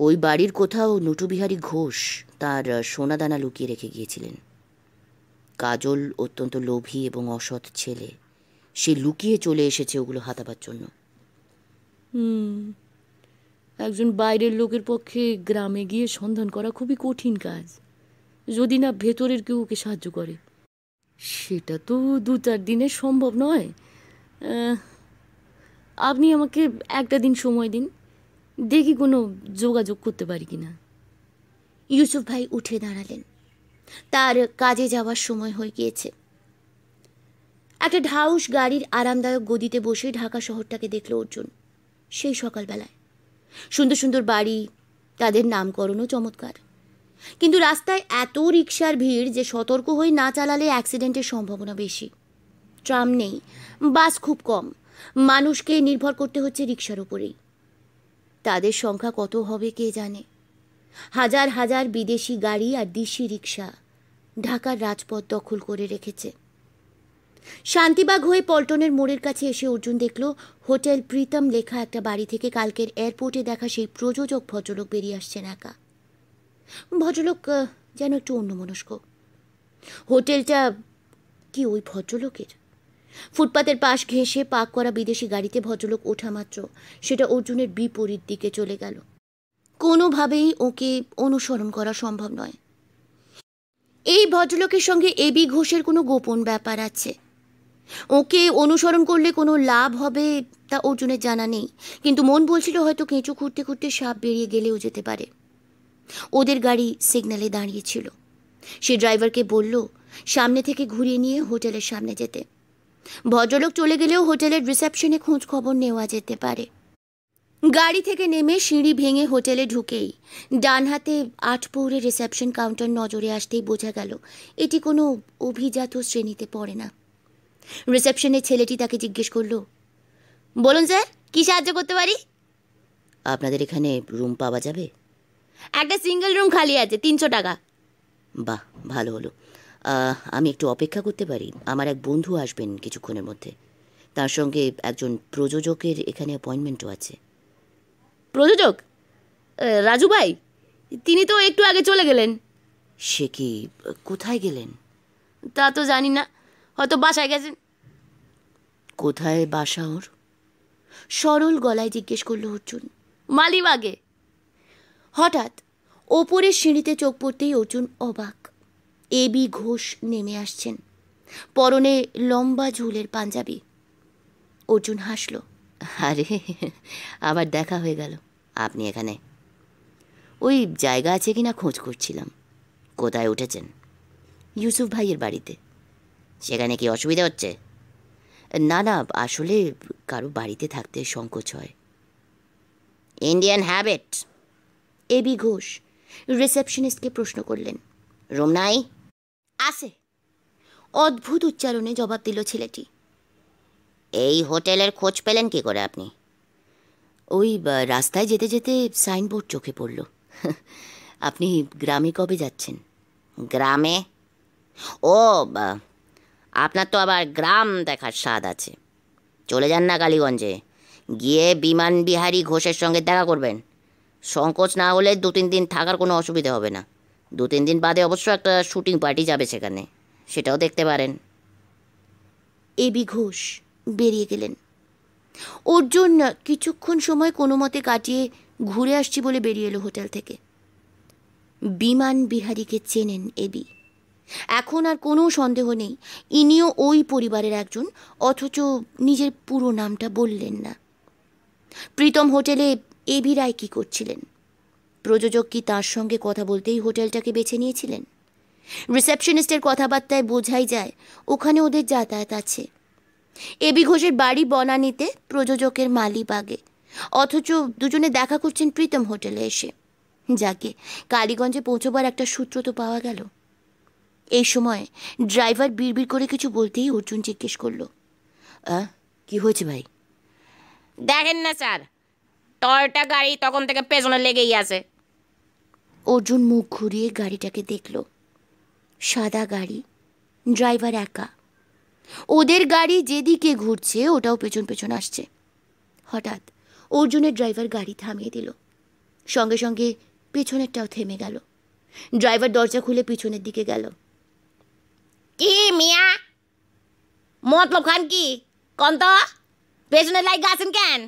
ওই বাড়ির কোথাও নটুবিহারী ঘোষ তার সোনাদানা লুকিয়ে রেখে গিয়েছিলেন কাজল অত্যন্ত লোভী এবং অসৎ ছেলে সে লুকিয়ে চলে এসেছে ওগুলো হাতাবার জন্য হুম একজন বাইরের লোকের পক্ষে গ্রামে গিয়ে সন্ধান করা খুবই কঠিন কাজ যদি না ভেতরের কেউ ওকে সাহায্য করে সেটা তো দু চার দিনে সম্ভব নয় আপনি আমাকে একটা দিন সময় দিন দেখি কোনো যোগাযোগ করতে পারি কিনা ইউসুফ ভাই উঠে দাঁড়ালেন তার কাজে যাওয়ার সময় হয়ে গিয়েছে একটা ঢাউস গাড়ির আরামদায়ক গদিতে বসে ঢাকা শহরটাকে দেখল অর্জুন সেই সকালবেলায় সুন্দর সুন্দর বাড়ি তাদের নামকরণও চমৎকার কিন্তু রাস্তায় এত রিক্সার ভিড় যে সতর্ক হয়ে না চালালে অ্যাক্সিডেন্টের সম্ভাবনা বেশি ট্রাম নেই বাস খুব কম মানুষকে নির্ভর করতে হচ্ছে রিক্সার উপরেই তাদের সংখ্যা কত হবে কে জানে হাজার হাজার বিদেশি গাড়ি আর দিশি রিক্সা ঢাকার রাজপথ দখল করে রেখেছে শান্তিবাগ হয়ে পল্টনের মোড়ের কাছে এসে অর্জুন দেখল হোটেল প্রীতম লেখা একটা বাড়ি থেকে কালকের এয়ারপোর্টে দেখা সেই প্রযোজক ভদ্রলোক বেরিয়ে আসছেন একা ভদ্রলোক যেন একটু অন্যমনস্ক হোটেলটা কি ওই ভদ্রলোকের ফুটপাতের পাশ ঘেঁষে পাক করা বিদেশি গাড়িতে ভদ্রলোক ওঠা মাত্র সেটা অর্জুনের বিপরীত দিকে চলে গেল কোনোভাবেই ওকে অনুসরণ করা সম্ভব নয় এই ভদ্রলোকের সঙ্গে এবি ঘোষের কোনো গোপন ব্যাপার আছে ওকে অনুসরণ করলে কোনো লাভ হবে তা অর্জুনের জানা নেই কিন্তু মন বলছিল হয়তো কেঁচো খুঁড়তে খুঁড়তে সাপ বেরিয়ে গেলেও যেতে পারে ওদের গাড়ি সিগনালে দাঁড়িয়েছিল সে ড্রাইভারকে বলল সামনে থেকে ঘুরিয়ে নিয়ে হোটেলের সামনে যেতে ভদ্রলোক চলে গেলেও হোটেলের রিসেপশনে খোঁজ খবর নেওয়া যেতে পারে গাড়ি থেকে নেমে সিঁড়ি ভেঙে হোটেলে ঢুকেই ডান হাতে আটপৌরে রিসেপশন কাউন্টার নজরে আসতেই বোঝা গেল এটি কোনো অভিজাত শ্রেণীতে পড়ে না রিসেপশনের ছেলেটি তাকে জিজ্ঞেস করল বলুন স্যার কি সাহায্য করতে পারি আপনাদের এখানে রুম পাওয়া যাবে একটা সিঙ্গেল রুম খালি আছে তিনশো টাকা বাহ ভালো হলো আমি একটু অপেক্ষা করতে পারি আমার এক বন্ধু আসবেন কিছুক্ষণের মধ্যে তার সঙ্গে একজন প্রযোজকের এখানে অ্যাপয়েন্টমেন্টও আছে প্রযোজক রাজু ভাই তিনি তো একটু আগে চলে গেলেন সে কি কোথায় গেলেন তা তো জানি না হয়তো বাসায় গেছেন কোথায় বাসা ওর সরল গলায় জিজ্ঞেস করলো অর্জুন মালিবাগে হঠাৎ ওপরের সিঁড়িতে চোখ পড়তেই অর্জুন অবাক এ বি ঘোষ নেমে আসছেন পরনে লম্বা ঝুলের পাঞ্জাবি অর্জুন হাসলো আরে আবার দেখা হয়ে গেল আপনি এখানে ওই জায়গা আছে কি না খোঁজ করছিলাম কোথায় উঠেছেন ইউসুফ ভাইয়ের বাড়িতে সেখানে কি অসুবিধা হচ্ছে না না আসলে কারো বাড়িতে থাকতে সংকোচ হয় Indian habit A B Ghosh রিসেপশনিস্টকে প্রশ্ন করলেন রুম নাই আছে অদ্ভুত উচ্চারণে জবাব দিল ছেলেটি এই হোটেলের খোঁজ পেলেন কি করে আপনি ওই রাস্তায় যেতে যেতে সাইনবোর্ড চোখে পড়ল আপনি গ্রামে কবে যাচ্ছেন গ্রামে ও আপনার তো আবার গ্রাম দেখার স্বাদ আছে চলে যান না কালীগঞ্জে গিয়ে বিমান বিহারী ঘোষের সঙ্গে দেখা করবেন সংকোচ না হলে দু তিন দিন থাকার কোনো অসুবিধা হবে না দু তিন দিন বাদে অবশ্য একটা শুটিং পার্টি যাবে সেখানে সেটাও দেখতে পারেন এবি ঘোষ বেরিয়ে গেলেন অর্জুন কিছুক্ষণ সময় কোনো মতে কাটিয়ে ঘুরে আসছি বলে বেরিয়ে এলো হোটেল থেকে বিমান বিহারীকে চেনেন এবি এখন আর কোনো সন্দেহ নেই ইনিও ওই পরিবারের একজন অথচ নিজের পুরো নামটা বললেন না প্রীতম হোটেলে এবি রায় কী করছিলেন প্রযোজক কি তার সঙ্গে কথা বলতেই হোটেলটাকে বেছে নিয়েছিলেন রিসেপশনিস্টের কথাবার্তায় বোঝাই যায় ওখানে ওদের যাতায়াত আছে এবি ঘোষের বাড়ি বনানিতে প্রযোজকের মালিবাগে অথচ দুজনে দেখা করছেন প্রীতম হোটেলে এসে যাকে কালীগঞ্জে পৌঁছবার একটা সূত্র তো পাওয়া গেল এই সময় ড্রাইভার বিড়বিড় করে কিছু বলতেই অর্জুন জিজ্ঞেস করল কি হয়েছে ভাই দেখেন না স্যার টয়টা গাড়ি তখন থেকে পেছনে লেগেই আছে অর্জুন মুখ ঘুরিয়ে গাড়িটাকে দেখল সাদা গাড়ি ড্রাইভার একা ওদের গাড়ি যেদিকে ঘুরছে ওটাও পেছন পেছন আসছে হঠাৎ অর্জুনের ড্রাইভার গাড়ি থামিয়ে দিল সঙ্গে সঙ্গে পেছনেরটাও থেমে গেল ড্রাইভার দরজা খুলে পিছনের দিকে গেল কি মিয়া মতলব খান কি কন্ত পেছনের লাইক আছেন কেন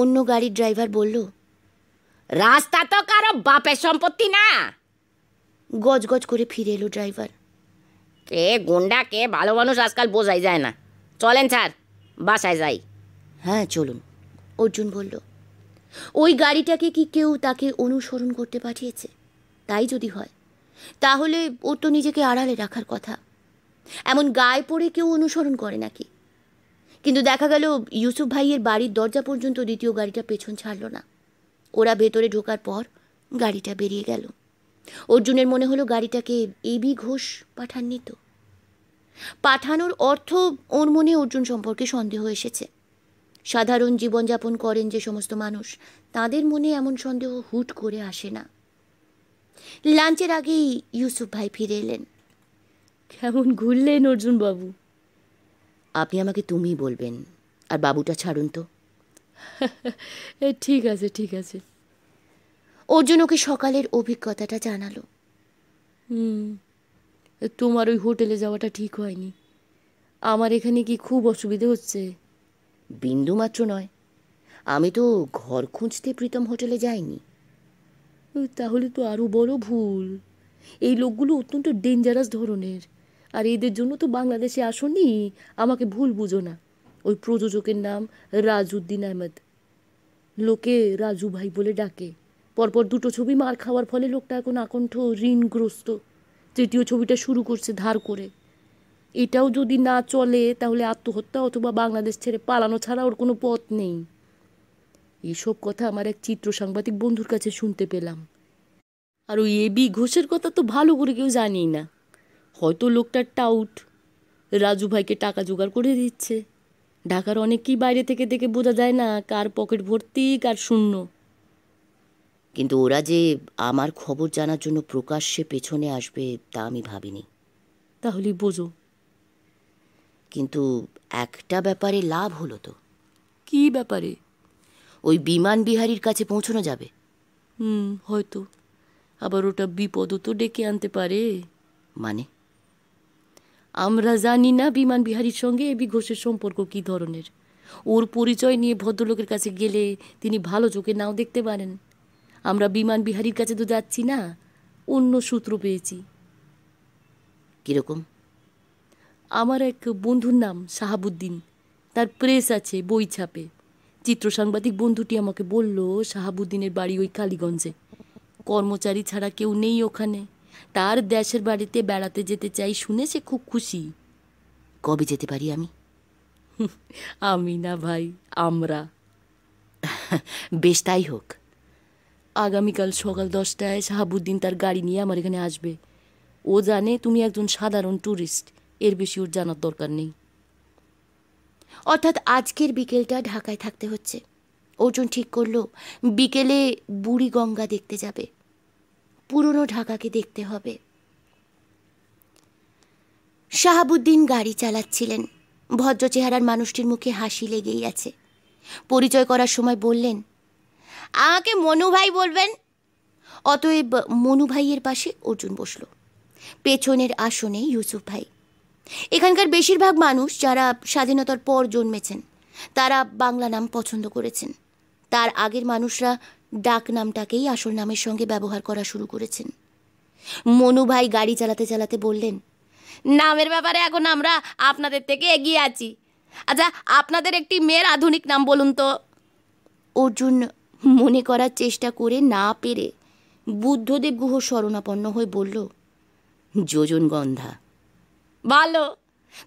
অন্য গাড়ির ড্রাইভার বলল রাস্তা তো কারো বাপের সম্পত্তি না গজগজ করে ফিরে এলো ড্রাইভার কে গুন্ডাকে ভালো মানুষ আজকাল বোঝাই যায় না চলেন স্যার বাসায় যাই হ্যাঁ চলুন অর্জুন বলল ওই গাড়িটাকে কি কেউ তাকে অনুসরণ করতে পাঠিয়েছে তাই যদি হয় তাহলে ও তো নিজেকে আড়ালে রাখার কথা এমন গায়ে পড়ে কেউ অনুসরণ করে নাকি কিন্তু দেখা গেল ইউসুফ ভাইয়ের বাড়ির দরজা পর্যন্ত দ্বিতীয় গাড়িটা পেছন ছাড়ল না ওরা ভেতরে ঢোকার পর গাড়িটা বেরিয়ে গেল অর্জুনের মনে হলো গাড়িটাকে এবি ঘোষ পাঠাননি তো পাঠানোর অর্থ ওর মনে অর্জুন সম্পর্কে সন্দেহ এসেছে সাধারণ জীবনযাপন করেন যে সমস্ত মানুষ তাদের মনে এমন সন্দেহ হুট করে আসে না লাঞ্চের আগেই ইউসুফ ভাই ফিরে এলেন কেমন ঘুরলেন অর্জুন বাবু আপনি আমাকে তুমি বলবেন আর বাবুটা ছাড়ুন তো ঠিক আছে ঠিক আছে অর্জুন ওকে সকালের অভিজ্ঞতাটা জানালো হুম তোমার ওই হোটেলে যাওয়াটা ঠিক হয়নি আমার এখানে কি খুব অসুবিধে হচ্ছে বিন্দু মাত্র নয় আমি তো ঘর খুঁজতে প্রীতম হোটেলে যাইনি তাহলে তো আরও বড় ভুল এই লোকগুলো অত্যন্ত ডেঞ্জারাস ধরনের আর এদের জন্য তো বাংলাদেশে আসনি আমাকে ভুল বুঝো না ওই প্রযোজকের নাম রাজউদ্দিন আহমেদ লোকে রাজু ভাই বলে ডাকে পরপর দুটো ছবি মার খাওয়ার ফলে লোকটা এখন আকণ্ঠ ঋণগ্রস্ত তৃতীয় ছবিটা শুরু করছে ধার করে এটাও যদি না চলে তাহলে আত্মহত্যা অথবা বাংলাদেশ ছেড়ে পালানো ছাড়া ওর কোনো পথ নেই এসব কথা আমার এক চিত্র সাংবাদিক বন্ধুর কাছে শুনতে পেলাম আর ওই এ বি ঘোষের কথা তো ভালো করে কেউ জানি না হয়তো লোকটার টাউট রাজু ভাইকে টাকা জোগাড় করে দিচ্ছে ঢাকার অনেককেই বাইরে থেকে দেখে বোঝা যায় না কার পকেট ভর্তি কার শূন্য কিন্তু ওরা যে আমার খবর জানার জন্য প্রকাশ্যে পেছনে আসবে তা আমি ভাবিনি তাহলে বোঝো কিন্তু একটা ব্যাপারে লাভ হলো তো কি ব্যাপারে ওই বিমান বিহারীর কাছে পৌঁছানো যাবে হুম হয়তো আবার ওটা বিপদও তো ডেকে আনতে পারে মানে আমরা জানি না বিমান বিহারীর সঙ্গে এবি ঘোষের সম্পর্ক কি ধরনের ওর পরিচয় নিয়ে ভদ্রলোকের কাছে গেলে তিনি ভালো চোখে নাও দেখতে পারেন আমরা বিমান বিহারীর কাছে তো যাচ্ছি না অন্য সূত্র পেয়েছি কীরকম আমার এক বন্ধুর নাম শাহাবুদ্দিন তার প্রেস আছে বই ছাপে চিত্র সাংবাদিক বন্ধুটি আমাকে বলল শাহাবুদ্দিনের বাড়ি ওই কালীগঞ্জে কর্মচারী ছাড়া কেউ নেই ওখানে তার দেশের বাড়িতে বেড়াতে যেতে চাই শুনে সে খুব খুশি কবে যেতে পারি আমি আমি না ভাই আমরা বেশ তাই হোক আগামীকাল সকাল দশটায় শাহাবুদ্দিন তার গাড়ি নিয়ে আমার এখানে আসবে ও জানে তুমি একজন সাধারণ ট্যুরিস্ট এর বেশি ওর জানার দরকার নেই অর্থাৎ আজকের বিকেলটা ঢাকায় থাকতে হচ্ছে অর্জুন ঠিক করল বিকেলে বুড়ি গঙ্গা দেখতে যাবে পুরনো ঢাকাকে দেখতে হবে শাহাবুদ্দিন গাড়ি চালাচ্ছিলেন ভদ্র চেহারার মানুষটির মুখে হাসি লেগেই আছে পরিচয় করার সময় বললেন আমাকে মনু ভাই বলবেন অতএব মনু ভাইয়ের পাশে অর্জুন বসল পেছনের আসনে ইউসুফ ভাই এখানকার বেশিরভাগ মানুষ যারা স্বাধীনতার পর জন্মেছেন তারা বাংলা নাম পছন্দ করেছেন তার আগের মানুষরা ডাক নামটাকেই আসল নামের সঙ্গে ব্যবহার করা শুরু করেছেন মনু ভাই গাড়ি চালাতে চালাতে বললেন নামের ব্যাপারে এখন আমরা আপনাদের থেকে এগিয়ে আছি আচ্ছা আপনাদের একটি মেয়ের আধুনিক নাম বলুন তো অর্জুন মনে করার চেষ্টা করে না পেরে বুদ্ধদেব গুহ শরণাপন্ন হয়ে বলল যোজনগন্ধা ভালো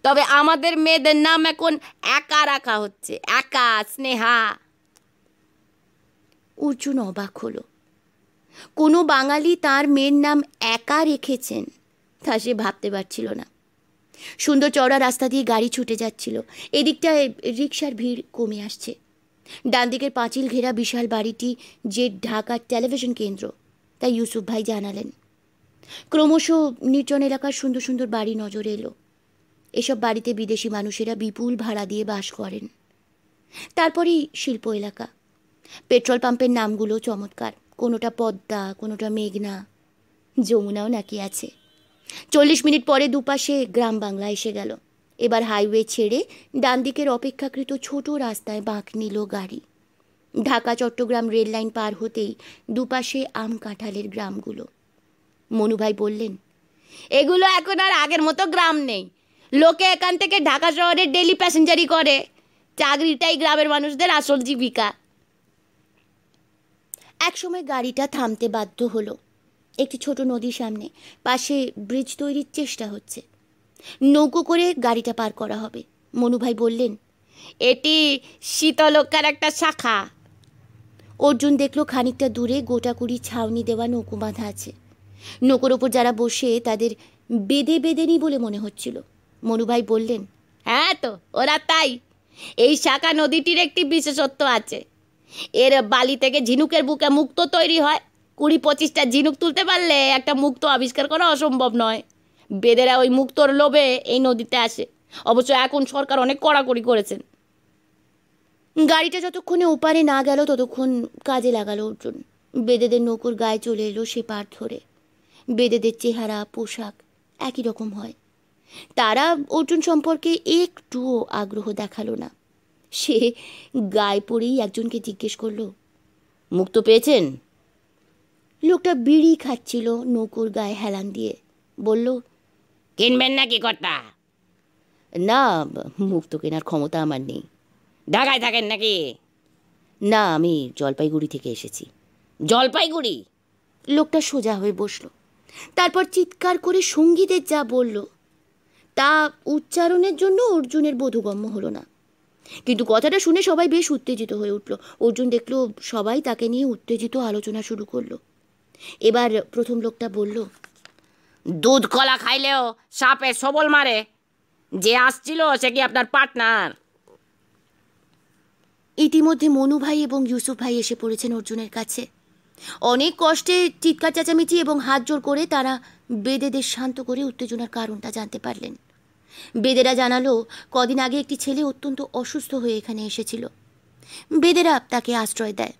তবে আমাদের মেয়েদের নাম এখন একা রাখা হচ্ছে একা স্নেহা অর্জুন অবাক হলো কোনো বাঙালি তার মেয়ের নাম একা রেখেছেন তা সে ভাবতে পারছিল না সুন্দর চড়া রাস্তা দিয়ে গাড়ি ছুটে যাচ্ছিল এদিকটায় রিক্সার ভিড় কমে আসছে ডান দিকের পাঁচিল ঘেরা বিশাল বাড়িটি যে ঢাকার টেলিভিশন কেন্দ্র তাই ইউসুফ ভাই জানালেন ক্রমশ নির্জন এলাকার সুন্দর সুন্দর বাড়ি নজরে এলো এসব বাড়িতে বিদেশি মানুষেরা বিপুল ভাড়া দিয়ে বাস করেন তারপরেই শিল্প এলাকা পেট্রোল পাম্পের নামগুলো চমৎকার কোনোটা পদ্মা কোনোটা মেঘনা যমুনাও নাকি আছে চল্লিশ মিনিট পরে দুপাশে গ্রাম বাংলা এসে গেল এবার হাইওয়ে ছেড়ে ডান দিকের অপেক্ষাকৃত ছোট রাস্তায় বাঁক নিল গাড়ি ঢাকা চট্টগ্রাম রেল লাইন পার হতেই দুপাশে আম কাঁঠালের গ্রামগুলো মনুভাই বললেন এগুলো এখন আর আগের মতো গ্রাম নেই লোকে এখান থেকে ঢাকা শহরে ডেলি প্যাসেঞ্জারি করে চাকরিটাই গ্রামের মানুষদের আসল জীবিকা একসময় গাড়িটা থামতে বাধ্য হলো একটি ছোট নদীর সামনে পাশে ব্রিজ তৈরির চেষ্টা হচ্ছে নৌকো করে গাড়িটা পার করা হবে মনুভাই বললেন এটি শীতলক্ষার একটা শাখা অর্জুন দেখল খানিকটা দূরে গোটাকুড়ি ছাউনি দেওয়া নৌকো বাঁধা আছে নৌকোর ওপর যারা বসে তাদের বেদে বেদেনি বলে মনে হচ্ছিল মনুভাই বললেন হ্যাঁ তো ওরা তাই এই শাখা নদীটির একটি বিশেষত্ব আছে এর বালি থেকে ঝিনুকের বুকে মুক্ত তৈরি হয় কুড়ি পঁচিশটা ঝিনুক তুলতে পারলে একটা মুক্ত আবিষ্কার করা অসম্ভব নয় বেদেরা ওই মুক্তর লোভে এই নদীতে আসে অবশ্য এখন সরকার অনেক কড়াকড়ি করেছেন গাড়িটা যতক্ষণে ওপারে না গেল ততক্ষণ কাজে লাগালো অর্জুন বেদেদের নৌকোর গায়ে চলে এলো সে পার ধরে বেদেদের চেহারা পোশাক একই রকম হয় তারা অর্জুন সম্পর্কে একটুও আগ্রহ দেখালো না সে গায়ে পড়েই একজনকে জিজ্ঞেস করল মুক্ত পেয়েছেন লোকটা বিড়ি খাচ্ছিল নৌকোর গায়ে হেলান দিয়ে বলল কিনবেন না কি কর্তা না মুক্ত কেনার ক্ষমতা আমার নেই ঢাকায় থাকেন নাকি না আমি জলপাইগুড়ি থেকে এসেছি জলপাইগুড়ি লোকটা সোজা হয়ে বসল তারপর চিৎকার করে সঙ্গীদের যা বলল তা উচ্চারণের জন্য অর্জুনের বোধগম্য হলো না কিন্তু কথাটা শুনে সবাই বেশ উত্তেজিত হয়ে উঠল অর্জুন দেখল সবাই তাকে নিয়ে উত্তেজিত আলোচনা শুরু করলো এবার প্রথম লোকটা বলল দুধ কলা খাইলেও সাপে সবল মারে যে আসছিল সে কি আপনার পার্টনার ইতিমধ্যে মনু ভাই এবং ইউসুফ ভাই এসে পড়েছেন অর্জুনের কাছে অনেক কষ্টে চিৎকার চেঁচামেচি এবং হাত জোর করে তারা বেদেদের শান্ত করে উত্তেজনার কারণটা জানতে পারলেন বেদেরা জানালো কদিন আগে একটি ছেলে অত্যন্ত অসুস্থ হয়ে এখানে এসেছিল বেদেরা তাকে আশ্রয় দেয়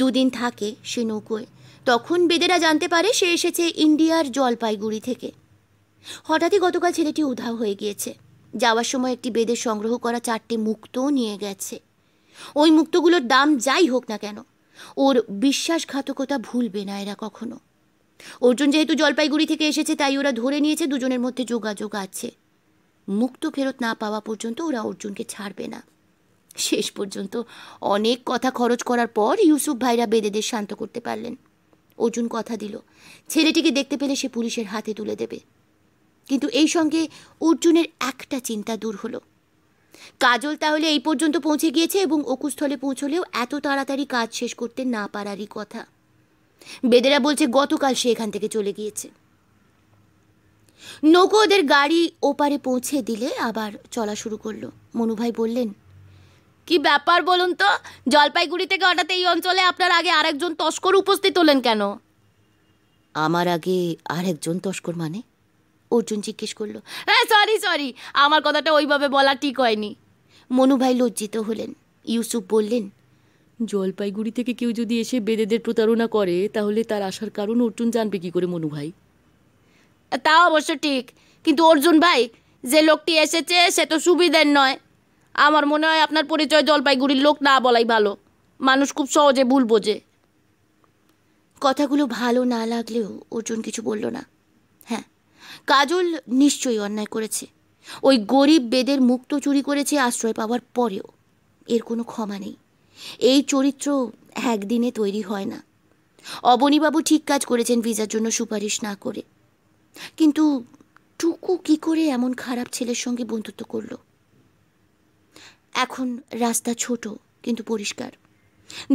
দুদিন থাকে সে নৌকোয় তখন বেদেরা জানতে পারে সে এসেছে ইন্ডিয়ার জলপাইগুড়ি থেকে হঠাৎই গতকাল ছেলেটি উধাও হয়ে গিয়েছে যাওয়ার সময় একটি বেদের সংগ্রহ করা চারটে মুক্তও নিয়ে গেছে ওই মুক্তগুলোর দাম যাই হোক না কেন ওর বিশ্বাসঘাতকতা ভুলবে না এরা কখনো অর্জুন যেহেতু জলপাইগুড়ি থেকে এসেছে তাই ওরা ধরে নিয়েছে দুজনের মধ্যে যোগাযোগ আছে মুক্ত ফেরত না পাওয়া পর্যন্ত ওরা অর্জুনকে ছাড়বে না শেষ পর্যন্ত অনেক কথা খরচ করার পর ইউসুফ ভাইরা বেদেদের শান্ত করতে পারলেন অর্জুন কথা দিল ছেলেটিকে দেখতে পেলে সে পুলিশের হাতে তুলে দেবে কিন্তু এই সঙ্গে অর্জুনের একটা চিন্তা দূর হলো কাজল তাহলে এই পর্যন্ত পৌঁছে গিয়েছে এবং অকুস্থলে পৌঁছলেও এত তাড়াতাড়ি কাজ শেষ করতে না পারারই কথা বেদেরা বলছে গতকাল সে এখান থেকে চলে গিয়েছে নৌকো ওদের গাড়ি ওপারে পৌঁছে দিলে আবার চলা শুরু করলো মনুভাই বললেন কি ব্যাপার বলুন তো জলপাইগুড়ি থেকে হঠাৎ এই অঞ্চলে আপনার আগে আরেকজন তস্কর উপস্থিত হলেন কেন আমার আগে আরেকজন তস্কর মানে অর্জুন জিজ্ঞেস করলো হ্যাঁ সরি সরি আমার কথাটা ওইভাবে বলা ঠিক হয়নি মনু ভাই লজ্জিত হলেন ইউসুফ বললেন জলপাইগুড়ি থেকে কেউ যদি এসে বেদেদের প্রতারণা করে তাহলে তার আসার কারণ অর্জুন জানবে কি করে মনু ভাই তা অবশ্য ঠিক কিন্তু অর্জুন ভাই যে লোকটি এসেছে সে তো সুবিধের নয় আমার মনে হয় আপনার পরিচয় জলপাইগুড়ির লোক না বলাই ভালো মানুষ খুব সহজে ভুল বোঝে কথাগুলো ভালো না লাগলেও অর্জুন কিছু বলল না হ্যাঁ কাজল নিশ্চয়ই অন্যায় করেছে ওই গরিব বেদের মুক্ত চুরি করেছে আশ্রয় পাওয়ার পরেও এর কোনো ক্ষমা নেই এই চরিত্র একদিনে তৈরি হয় না অবনীবাবু ঠিক কাজ করেছেন ভিসার জন্য সুপারিশ না করে কিন্তু টুকু কি করে এমন খারাপ ছেলের সঙ্গে বন্ধুত্ব করলো এখন রাস্তা ছোট কিন্তু পরিষ্কার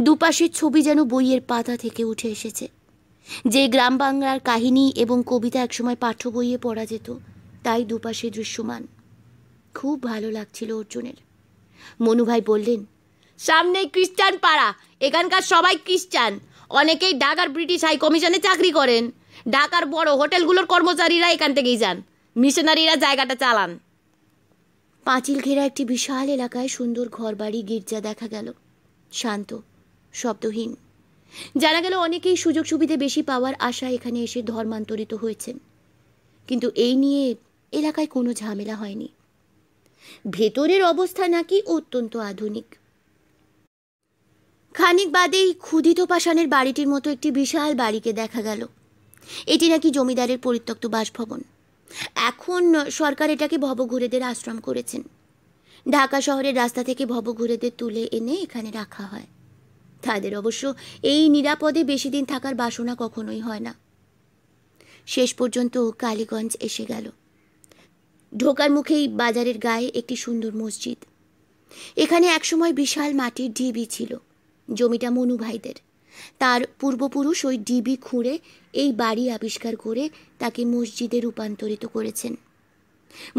দুপাশের ছবি যেন বইয়ের পাতা থেকে উঠে এসেছে যে গ্রাম বাংলার কাহিনী এবং কবিতা একসময় পাঠ্য বইয়ে পড়া যেত তাই দুপাশে দৃশ্যমান খুব ভালো লাগছিল অর্জুনের মনুভাই বললেন সামনে খ্রিস্টান পাড়া এখানকার সবাই খ্রিস্টান অনেকেই ঢাকার ব্রিটিশ হাই কমিশনে চাকরি করেন ঢাকার বড় হোটেলগুলোর কর্মচারীরা এখান থেকেই যান মিশনারিরা জায়গাটা চালান পাঁচিল ঘেরা একটি বিশাল এলাকায় সুন্দর ঘরবাড়ি গির্জা দেখা গেল শান্ত শব্দহীন জানা গেল অনেকেই সুযোগ সুবিধে বেশি পাওয়ার আশা এখানে এসে ধর্মান্তরিত হয়েছেন কিন্তু এই নিয়ে এলাকায় কোনো ঝামেলা হয়নি ভেতরের অবস্থা নাকি অত্যন্ত আধুনিক খানিক বাদেই ক্ষুদিত পাষাণের বাড়িটির মতো একটি বিশাল বাড়িকে দেখা গেল এটি নাকি জমিদারের পরিত্যক্ত বাসভবন এখন সরকার এটাকে ভবঘুরেদের আশ্রম করেছেন ঢাকা শহরের রাস্তা থেকে ভবঘুরেদের তুলে এনে এখানে রাখা হয় তাদের অবশ্য এই নিরাপদে বেশি দিন থাকার বাসনা কখনোই হয় না শেষ পর্যন্ত কালীগঞ্জ এসে গেল ঢোকার মুখেই বাজারের গায়ে একটি সুন্দর মসজিদ এখানে একসময় বিশাল মাটির ঢিবি ছিল জমিটা মনুভাইদের তার পূর্বপুরুষ ওই ডিবি খুঁড়ে এই বাড়ি আবিষ্কার করে তাকে মসজিদে রূপান্তরিত করেছেন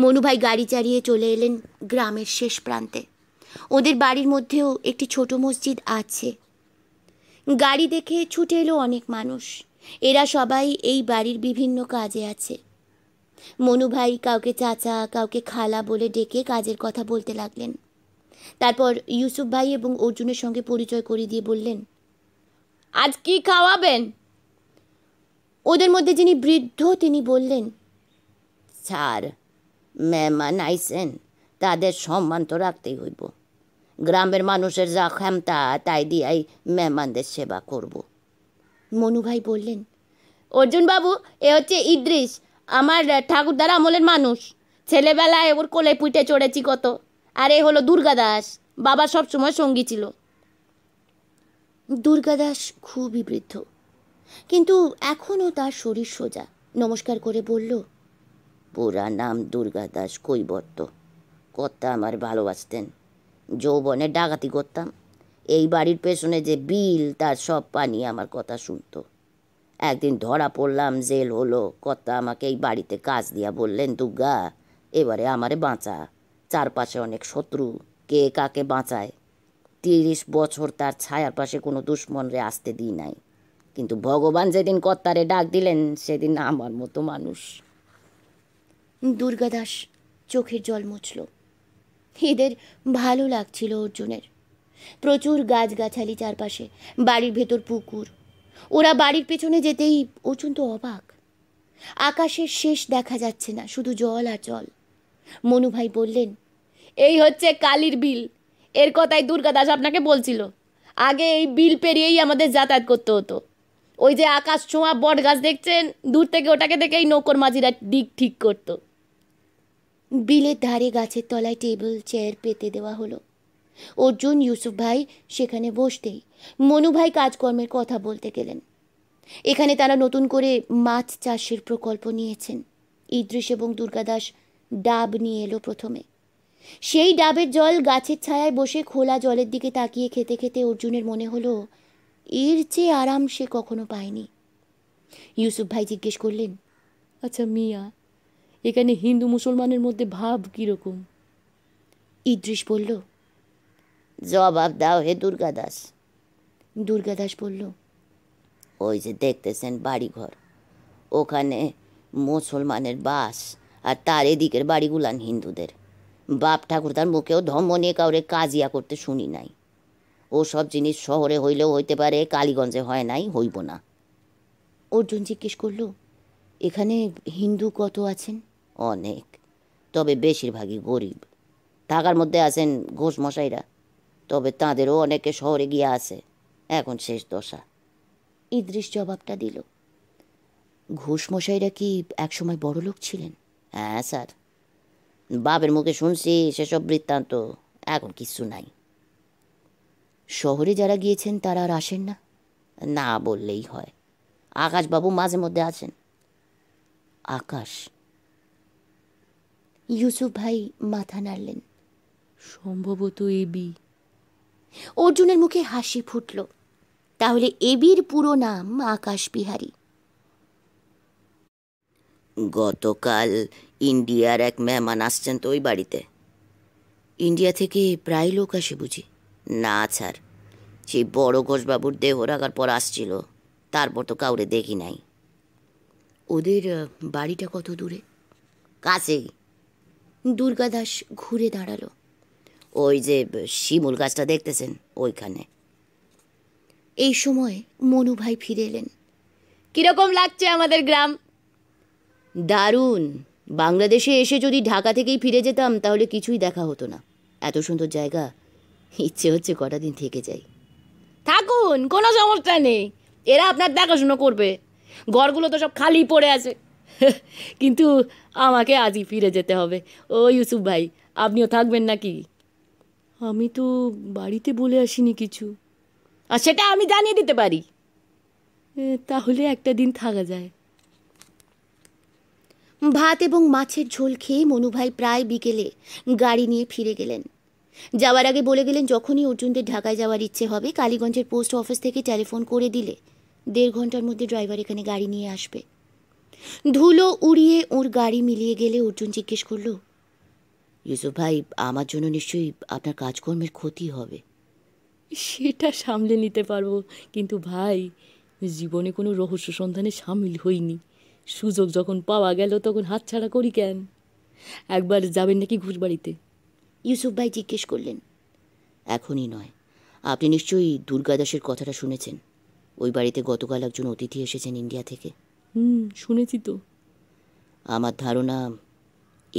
মনুভাই গাড়ি চালিয়ে চলে এলেন গ্রামের শেষ প্রান্তে ওদের বাড়ির মধ্যেও একটি ছোট মসজিদ আছে গাড়ি দেখে ছুটে এলো অনেক মানুষ এরা সবাই এই বাড়ির বিভিন্ন কাজে আছে মনুভাই কাউকে চাচা কাউকে খালা বলে ডেকে কাজের কথা বলতে লাগলেন তারপর ইউসুফ ভাই এবং অর্জুনের সঙ্গে পরিচয় করিয়ে দিয়ে বললেন আজ কি খাওয়াবেন ওদের মধ্যে যিনি বৃদ্ধ তিনি বললেন স্যার মেহমান আইসেন তাদের সম্মান তো রাখতেই হইব গ্রামের মানুষের যা ক্ষমতা তাই দিয়াই মেহমানদের সেবা করব মনুভাই বললেন অর্জুন বাবু এ হচ্ছে ইদ্রিস আমার ঠাকুরদার আমলের মানুষ ছেলেবেলায় ওর কোলে পুইটে চড়েছি কত আর এ হলো দুর্গা দাস বাবা সবসময় সঙ্গী ছিল দুর্গাদাস খুবই বৃদ্ধ কিন্তু এখনও তার শরীর সোজা নমস্কার করে বলল পুরা নাম দুর্গাদাস কৈবর্ত কর্তা আমার ভালোবাসতেন যৌবনে ডাকাতি করতাম এই বাড়ির পেছনে যে বিল তার সব পানি আমার কথা শুনত একদিন ধরা পড়লাম জেল হলো কর্তা আমাকে এই বাড়িতে কাজ দিয়া বললেন দুর্গা এবারে আমারে বাঁচা চারপাশে অনেক শত্রু কে কাকে বাঁচায় তিরিশ বছর তার ছায়ার পাশে কোনো দুশ্মনরে আসতে দিই নাই কিন্তু ভগবান যেদিন কর্তারে ডাক দিলেন সেদিন আমার মতো মানুষ দুর্গাদাস চোখের জল মুছল এদের ভালো লাগছিল অর্জুনের প্রচুর গাছগাছালি চারপাশে বাড়ির ভেতর পুকুর ওরা বাড়ির পেছনে যেতেই অর্জুন তো অবাক আকাশের শেষ দেখা যাচ্ছে না শুধু জল আর জল মনু ভাই বললেন এই হচ্ছে কালির বিল এর কথাই দুর্গা দাস আপনাকে বলছিল আগে এই বিল পেরিয়েই আমাদের যাতায়াত করতে হতো ওই যে আকাশ ছোঁয়া বট গাছ দেখছেন দূর থেকে ওটাকে দেখে এই নৌকর মাঝিরা দিক ঠিক করত বিলের ধারে গাছের তলায় টেবিল চেয়ার পেতে দেওয়া হলো অর্জুন ইউসুফ ভাই সেখানে বসতেই মনু ভাই কাজকর্মের কথা বলতে গেলেন এখানে তারা নতুন করে মাছ চাষের প্রকল্প নিয়েছেন ইদ্রিস এবং দুর্গাদাস ডাব নিয়ে এলো প্রথমে সেই ডাবের জল গাছের ছায়ায় বসে খোলা জলের দিকে তাকিয়ে খেতে খেতে অর্জুনের মনে হলো এর চেয়ে আরাম সে কখনো পায়নি ইউসুফ ভাই জিজ্ঞেস করলেন আচ্ছা মিয়া এখানে হিন্দু মুসলমানের মধ্যে ভাব কীরকম ইদ্রিস বলল জবাব দাও হে দুর্গা দাস দুর্গা দাস বলল ওই যে দেখতেছেন বাড়িঘর ওখানে মুসলমানের বাস আর তার এদিকের বাড়িগুলান হিন্দুদের বাপ ঠাকুরদার মুখেও ধমনে নিয়ে কাউরে কাজিয়া করতে শুনি নাই ও সব জিনিস শহরে হইলেও হইতে পারে কালীগঞ্জে হয় নাই হইব না অর্জুন জিজ্ঞেস করল এখানে হিন্দু কত আছেন অনেক তবে বেশিরভাগই গরিব ঢাকার মধ্যে আছেন ঘোষ মশাইরা তবে তাঁদেরও অনেকে শহরে গিয়ে আছে এখন শেষ দশা ইদ্রিস জবাবটা দিল ঘোষ মশাইরা কি একসময় বড় লোক ছিলেন হ্যাঁ স্যার বাপের মুখে শুনছি সেসব বৃত্তান্ত এখন কিচ্ছু নাই শহরে যারা গিয়েছেন তারা আর আসেন না না বললেই হয় আকাশবাবু মাঝে মধ্যে আছেন আকাশ ইউসুফ ভাই মাথা নাড়লেন সম্ভবত এবি অর্জুনের মুখে হাসি ফুটল তাহলে এবির পুরো নাম আকাশ বিহারী গতকাল ইন্ডিয়ার এক মেহমান আসছেন তো ওই বাড়িতে ইন্ডিয়া থেকে প্রায় লোক আসে বুঝি না স্যার সেই বড় ঘোষবাবুর দেহ রাখার পর আসছিল তারপর তো কাউরে দেখি নাই ওদের বাড়িটা কত দূরে কাছেই দুর্গাদাস ঘুরে দাঁড়ালো ওই যে শিমুল গাছটা দেখতেছেন ওইখানে এই সময় মনুভাই ফিরে এলেন কীরকম লাগছে আমাদের গ্রাম দারুণ বাংলাদেশে এসে যদি ঢাকা থেকেই ফিরে যেতাম তাহলে কিছুই দেখা হতো না এত সুন্দর জায়গা ইচ্ছে হচ্ছে কটা দিন থেকে যাই থাকুন কোনো সমস্যা নেই এরা আপনার দেখাশুনো করবে ঘরগুলো তো সব খালি পড়ে আছে কিন্তু আমাকে আজই ফিরে যেতে হবে ও ইউসুফ ভাই আপনিও থাকবেন নাকি আমি তো বাড়িতে বলে আসিনি কিছু আর সেটা আমি জানিয়ে দিতে পারি তাহলে একটা দিন থাকা যায় ভাত এবং মাছের ঝোল খেয়ে মনুভাই প্রায় বিকেলে গাড়ি নিয়ে ফিরে গেলেন যাওয়ার আগে বলে গেলেন যখনই অর্জুনদের ঢাকায় যাওয়ার ইচ্ছে হবে কালীগঞ্জের পোস্ট অফিস থেকে টেলিফোন করে দিলে দেড় ঘন্টার মধ্যে ড্রাইভার এখানে গাড়ি নিয়ে আসবে ধুলো উড়িয়ে ওর গাড়ি মিলিয়ে গেলে অর্জুন জিজ্ঞেস করল ইউসুফ ভাই আমার জন্য নিশ্চয়ই আপনার কাজকর্মের ক্ষতি হবে সেটা সামলে নিতে পারবো কিন্তু ভাই জীবনে কোনো রহস্য সন্ধানে সামিল হইনি সুযোগ যখন পাওয়া গেল তখন হাতছাড়া করি কেন একবার যাবেন নাকি ঘুষ বাড়িতে ইউসুফ ভাই জিজ্ঞেস করলেন এখনই নয় আপনি নিশ্চয়ই দুর্গাদাসের কথাটা শুনেছেন ওই বাড়িতে গতকাল একজন অতিথি এসেছেন ইন্ডিয়া থেকে হুম শুনেছি তো আমার ধারণা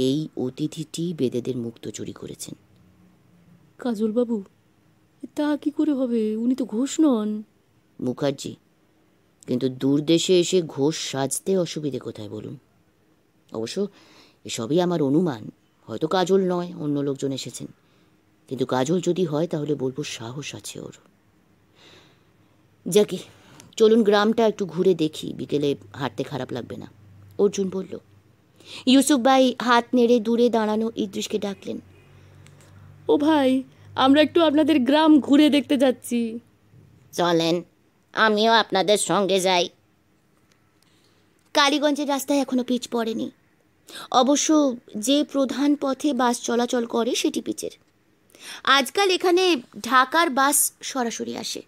এই অতিথিটি বেদেদের মুক্ত চুরি করেছেন কাজলবাবু তা কি করে হবে উনি তো ঘোষ নন মুখার্জি কিন্তু দূর দেশে এসে ঘোষ সাজতে অসুবিধে কোথায় বলুন অবশ্য এসবই আমার অনুমান হয়তো কাজল নয় অন্য লোকজন এসেছেন কিন্তু কাজল যদি হয় তাহলে বলবো সাহস আছে ওর যাকে চলুন গ্রামটা একটু ঘুরে দেখি বিকেলে হাঁটতে খারাপ লাগবে না অর্জুন বলল ইউসুফ ভাই হাত নেড়ে দূরে দাঁড়ানো ইদ্রিসকে ডাকলেন ও ভাই আমরা একটু আপনাদের গ্রাম ঘুরে দেখতে যাচ্ছি চলেন আমিও আপনাদের সঙ্গে যাই কালীগঞ্জের রাস্তায় এখনও পিচ পড়েনি অবশ্য যে প্রধান পথে বাস চলাচল করে সেটি পিচের আজকাল এখানে ঢাকার বাস সরাসরি আসে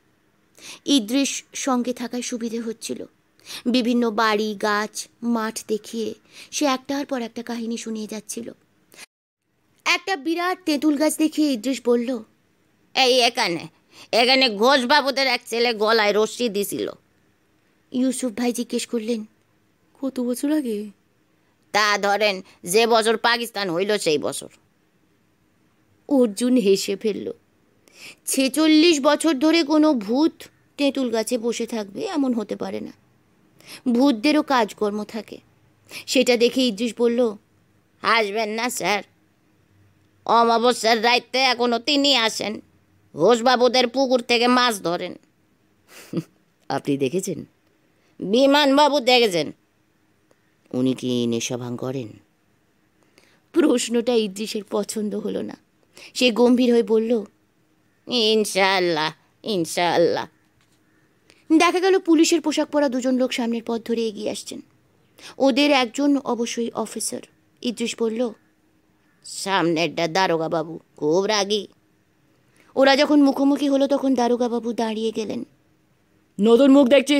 ইদ্রিস সঙ্গে থাকায় সুবিধে হচ্ছিল বিভিন্ন বাড়ি গাছ মাঠ দেখিয়ে সে একটার পর একটা কাহিনী শুনিয়ে যাচ্ছিল একটা বিরাট তেঁতুল গাছ দেখিয়ে ইদ্রিস বলল এই এখানে এখানে ঘোষবাবুদের এক ছেলে গলায় রশ্মি দিছিল ইউসুফ ভাই জিজ্ঞেস করলেন কত বছর আগে তা ধরেন যে বছর পাকিস্তান হইল সেই বছর অর্জুন হেসে ফেলল ছেচল্লিশ বছর ধরে কোনো ভূত তেঁতুল গাছে বসে থাকবে এমন হতে পারে না ভূতদেরও কাজকর্ম থাকে সেটা দেখে ইদ্রিস বলল আসবেন না স্যার অমাবস্যার রাইতে এখনও তিনি আসেন ঘোষবাবুদের পুকুর থেকে মাছ ধরেন আপনি দেখেছেন বিমানবাবু দেখেছেন উনি কি নেশা করেন প্রশ্নটা ইদ্রিসের পছন্দ হলো না সে গম্ভীর হয়ে বলল ইনশাল্লাহ ইনশাল্লাহ দেখা গেল পুলিশের পোশাক পরা দুজন লোক সামনের পথ ধরে এগিয়ে আসছেন ওদের একজন অবশ্যই অফিসার ইদ্রিস বলল সামনেরটা দারোগা বাবু খুব রাগী ওরা যখন মুখোমুখি হলো তখন দারোগাবাবু দাঁড়িয়ে গেলেন নতুন মুখ দেখছি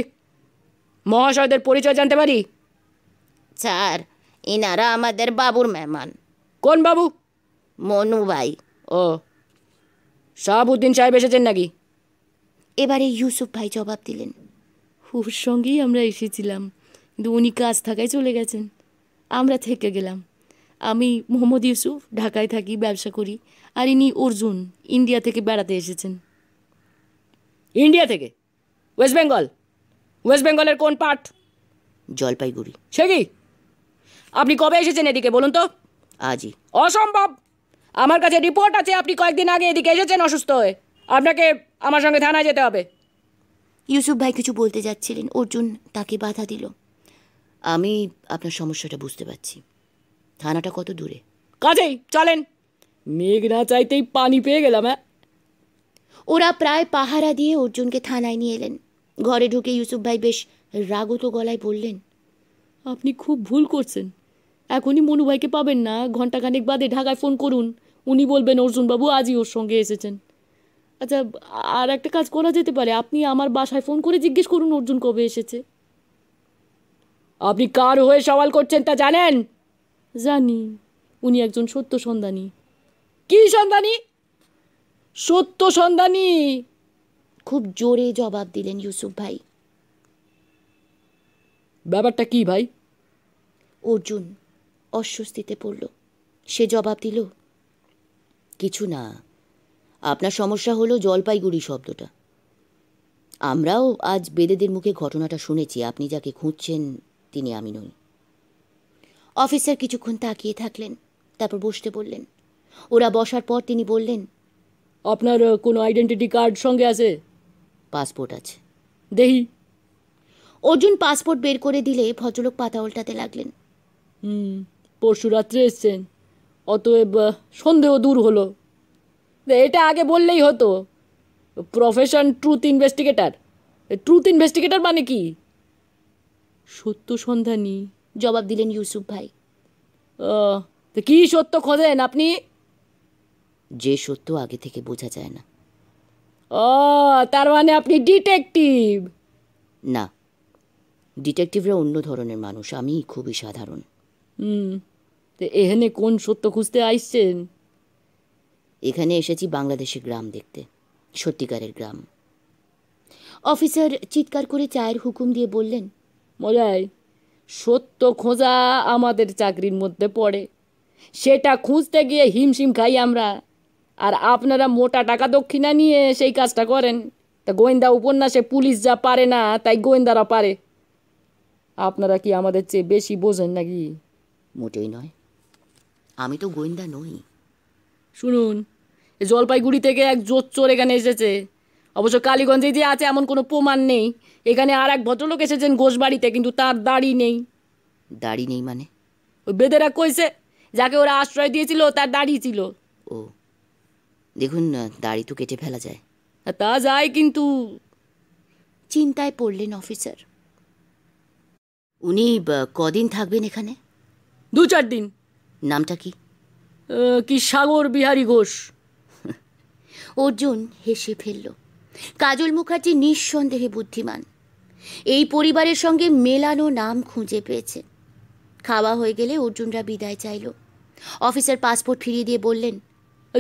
মহাশয়দের পরিচয় জানতে পারি স্যার এনারা আমাদের বাবুর মেহমান কোন বাবু মনু ভাই ও শাহাবুদ্দিন সাহেব এসেছেন নাকি এবারে ইউসুফ ভাই জবাব দিলেন হুর সঙ্গেই আমরা এসেছিলাম কিন্তু উনি কাজ থাকায় চলে গেছেন আমরা থেকে গেলাম আমি মোহাম্মদ ইউসুফ ঢাকায় থাকি ব্যবসা করি আর ইনি অর্জুন ইন্ডিয়া থেকে বেড়াতে এসেছেন ইন্ডিয়া থেকে ওয়েস্ট বেঙ্গল ওয়েস্ট বেঙ্গলের কোন পার্ট জলপাইগুড়ি সে কি আপনি কবে এসেছেন এদিকে বলুন তো আজই অসম্ভব আমার কাছে রিপোর্ট আছে আপনি কয়েকদিন আগে এদিকে এসেছেন অসুস্থ হয়ে আপনাকে আমার সঙ্গে থানায় যেতে হবে ইউসুফ ভাই কিছু বলতে যাচ্ছিলেন অর্জুন তাকে বাধা দিল আমি আপনার সমস্যাটা বুঝতে পারছি থানাটা কত দূরে কাজেই চলেন মেঘ না চাইতেই পানি পেয়ে গেলাম হ্যাঁ ওরা প্রায় পাহারা দিয়ে অর্জুনকে থানায় নিয়ে এলেন ঘরে ঢুকে ইউসুফ ভাই বেশ রাগত গলায় বললেন আপনি খুব ভুল করছেন এখনই মনু ভাইকে পাবেন না ঘন্টাখানেক বাদে ঢাকায় ফোন করুন উনি বলবেন অর্জুনবাবু আজই ওর সঙ্গে এসেছেন আচ্ছা আর একটা কাজ করা যেতে পারে আপনি আমার বাসায় ফোন করে জিজ্ঞেস করুন অর্জুন কবে এসেছে আপনি কার হয়ে সওয়াল করছেন তা জানেন জানি উনি একজন সত্য সন্ধানী কি সন্ধানী সত্য সন্ধানী খুব জোরে জবাব দিলেন ইউসুফ ভাই ব্যাপারটা কি ভাই অর্জুন অস্বস্তিতে পড়ল সে জবাব দিল কিছু না আপনার সমস্যা হলো জলপাইগুড়ি শব্দটা আমরাও আজ বেদেদের মুখে ঘটনাটা শুনেছি আপনি যাকে খুঁজছেন তিনি আমি নই অফিসার কিছুক্ষণ তাকিয়ে থাকলেন তারপর বসতে বললেন ওরা বসার পর তিনি বললেন আপনার কোনো আইডেন্টিটি কার্ড সঙ্গে আছে পাসপোর্ট আছে দেহি অর্জুন পাসপোর্ট বের করে দিলে ভদ্রলোক পাতা উল্টাতে লাগলেন হুম পরশু রাত্রে এসছেন অতএব সন্দেহ দূর হলো এটা আগে বললেই হতো profession truth investigator truth investigator মানে কি সত্য সন্ধানী জবাব দিলেন ইউসুফ ভাই কি কী সত্য খোঁজেন আপনি যে সত্য আগে থেকে বোঝা যায় না ও তার মানে আপনি ডিটেকটিভ না ডিটেকটিভরা অন্য ধরনের মানুষ আমি খুবই সাধারণ তো এখানে কোন সত্য খুঁজতে আইসছেন এখানে এসেছি বাংলাদেশে গ্রাম দেখতে সত্যিকারের গ্রাম অফিসার চিৎকার করে চায়ের হুকুম দিয়ে বললেন মজায় সত্য খোঁজা আমাদের চাকরির মধ্যে পড়ে সেটা খুঁজতে গিয়ে হিমশিম খাই আমরা আর আপনারা মোটা টাকা দক্ষিণা নিয়ে সেই কাজটা করেন তা গোয়েন্দা উপন্যাসে পুলিশ যা পারে না তাই গোয়েন্দারা পারে আপনারা কি আমাদের চেয়ে বেশি বোঝেন নাকি মোটেই নয় আমি তো গোয়েন্দা নই শুনুন জলপাইগুড়ি থেকে এক জোর চোর এখানে এসেছে অবশ্য কালীগঞ্জে যে আছে এমন কোনো প্রমাণ নেই এখানে আর এক ভদ্রলোক এসেছেন ঘোষবাড়িতে কিন্তু তার দাড়ি নেই দাড়ি নেই মানে ওই বেদেরা কইছে যাকে ওরা আশ্রয় দিয়েছিল তার দাড়ি ছিল ও দেখুন দাড়ি তো কেটে ফেলা যায় তা যায় কিন্তু চিন্তায় পড়লেন অফিসার উনি কদিন থাকবেন এখানে দু চার দিন নামটা কি কি সাগর বিহারী ঘোষ অর্জুন হেসে ফেললো কাজল মুখার্জি নিঃসন্দেহে বুদ্ধিমান এই পরিবারের সঙ্গে মেলানো নাম খুঁজে পেয়েছে খাওয়া হয়ে গেলে অর্জুনরা বিদায় চাইল অফিসার পাসপোর্ট ফিরিয়ে দিয়ে বললেন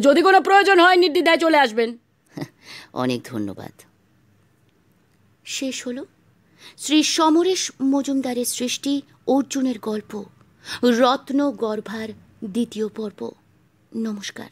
যদি কোনো প্রয়োজন হয় নির্দ্বিধায় চলে আসবেন অনেক ধন্যবাদ শেষ হলো শ্রী সমরেশ মজুমদারের সৃষ্টি অর্জুনের গল্প রত্ন গর্ভার দ্বিতীয় পর্ব নমস্কার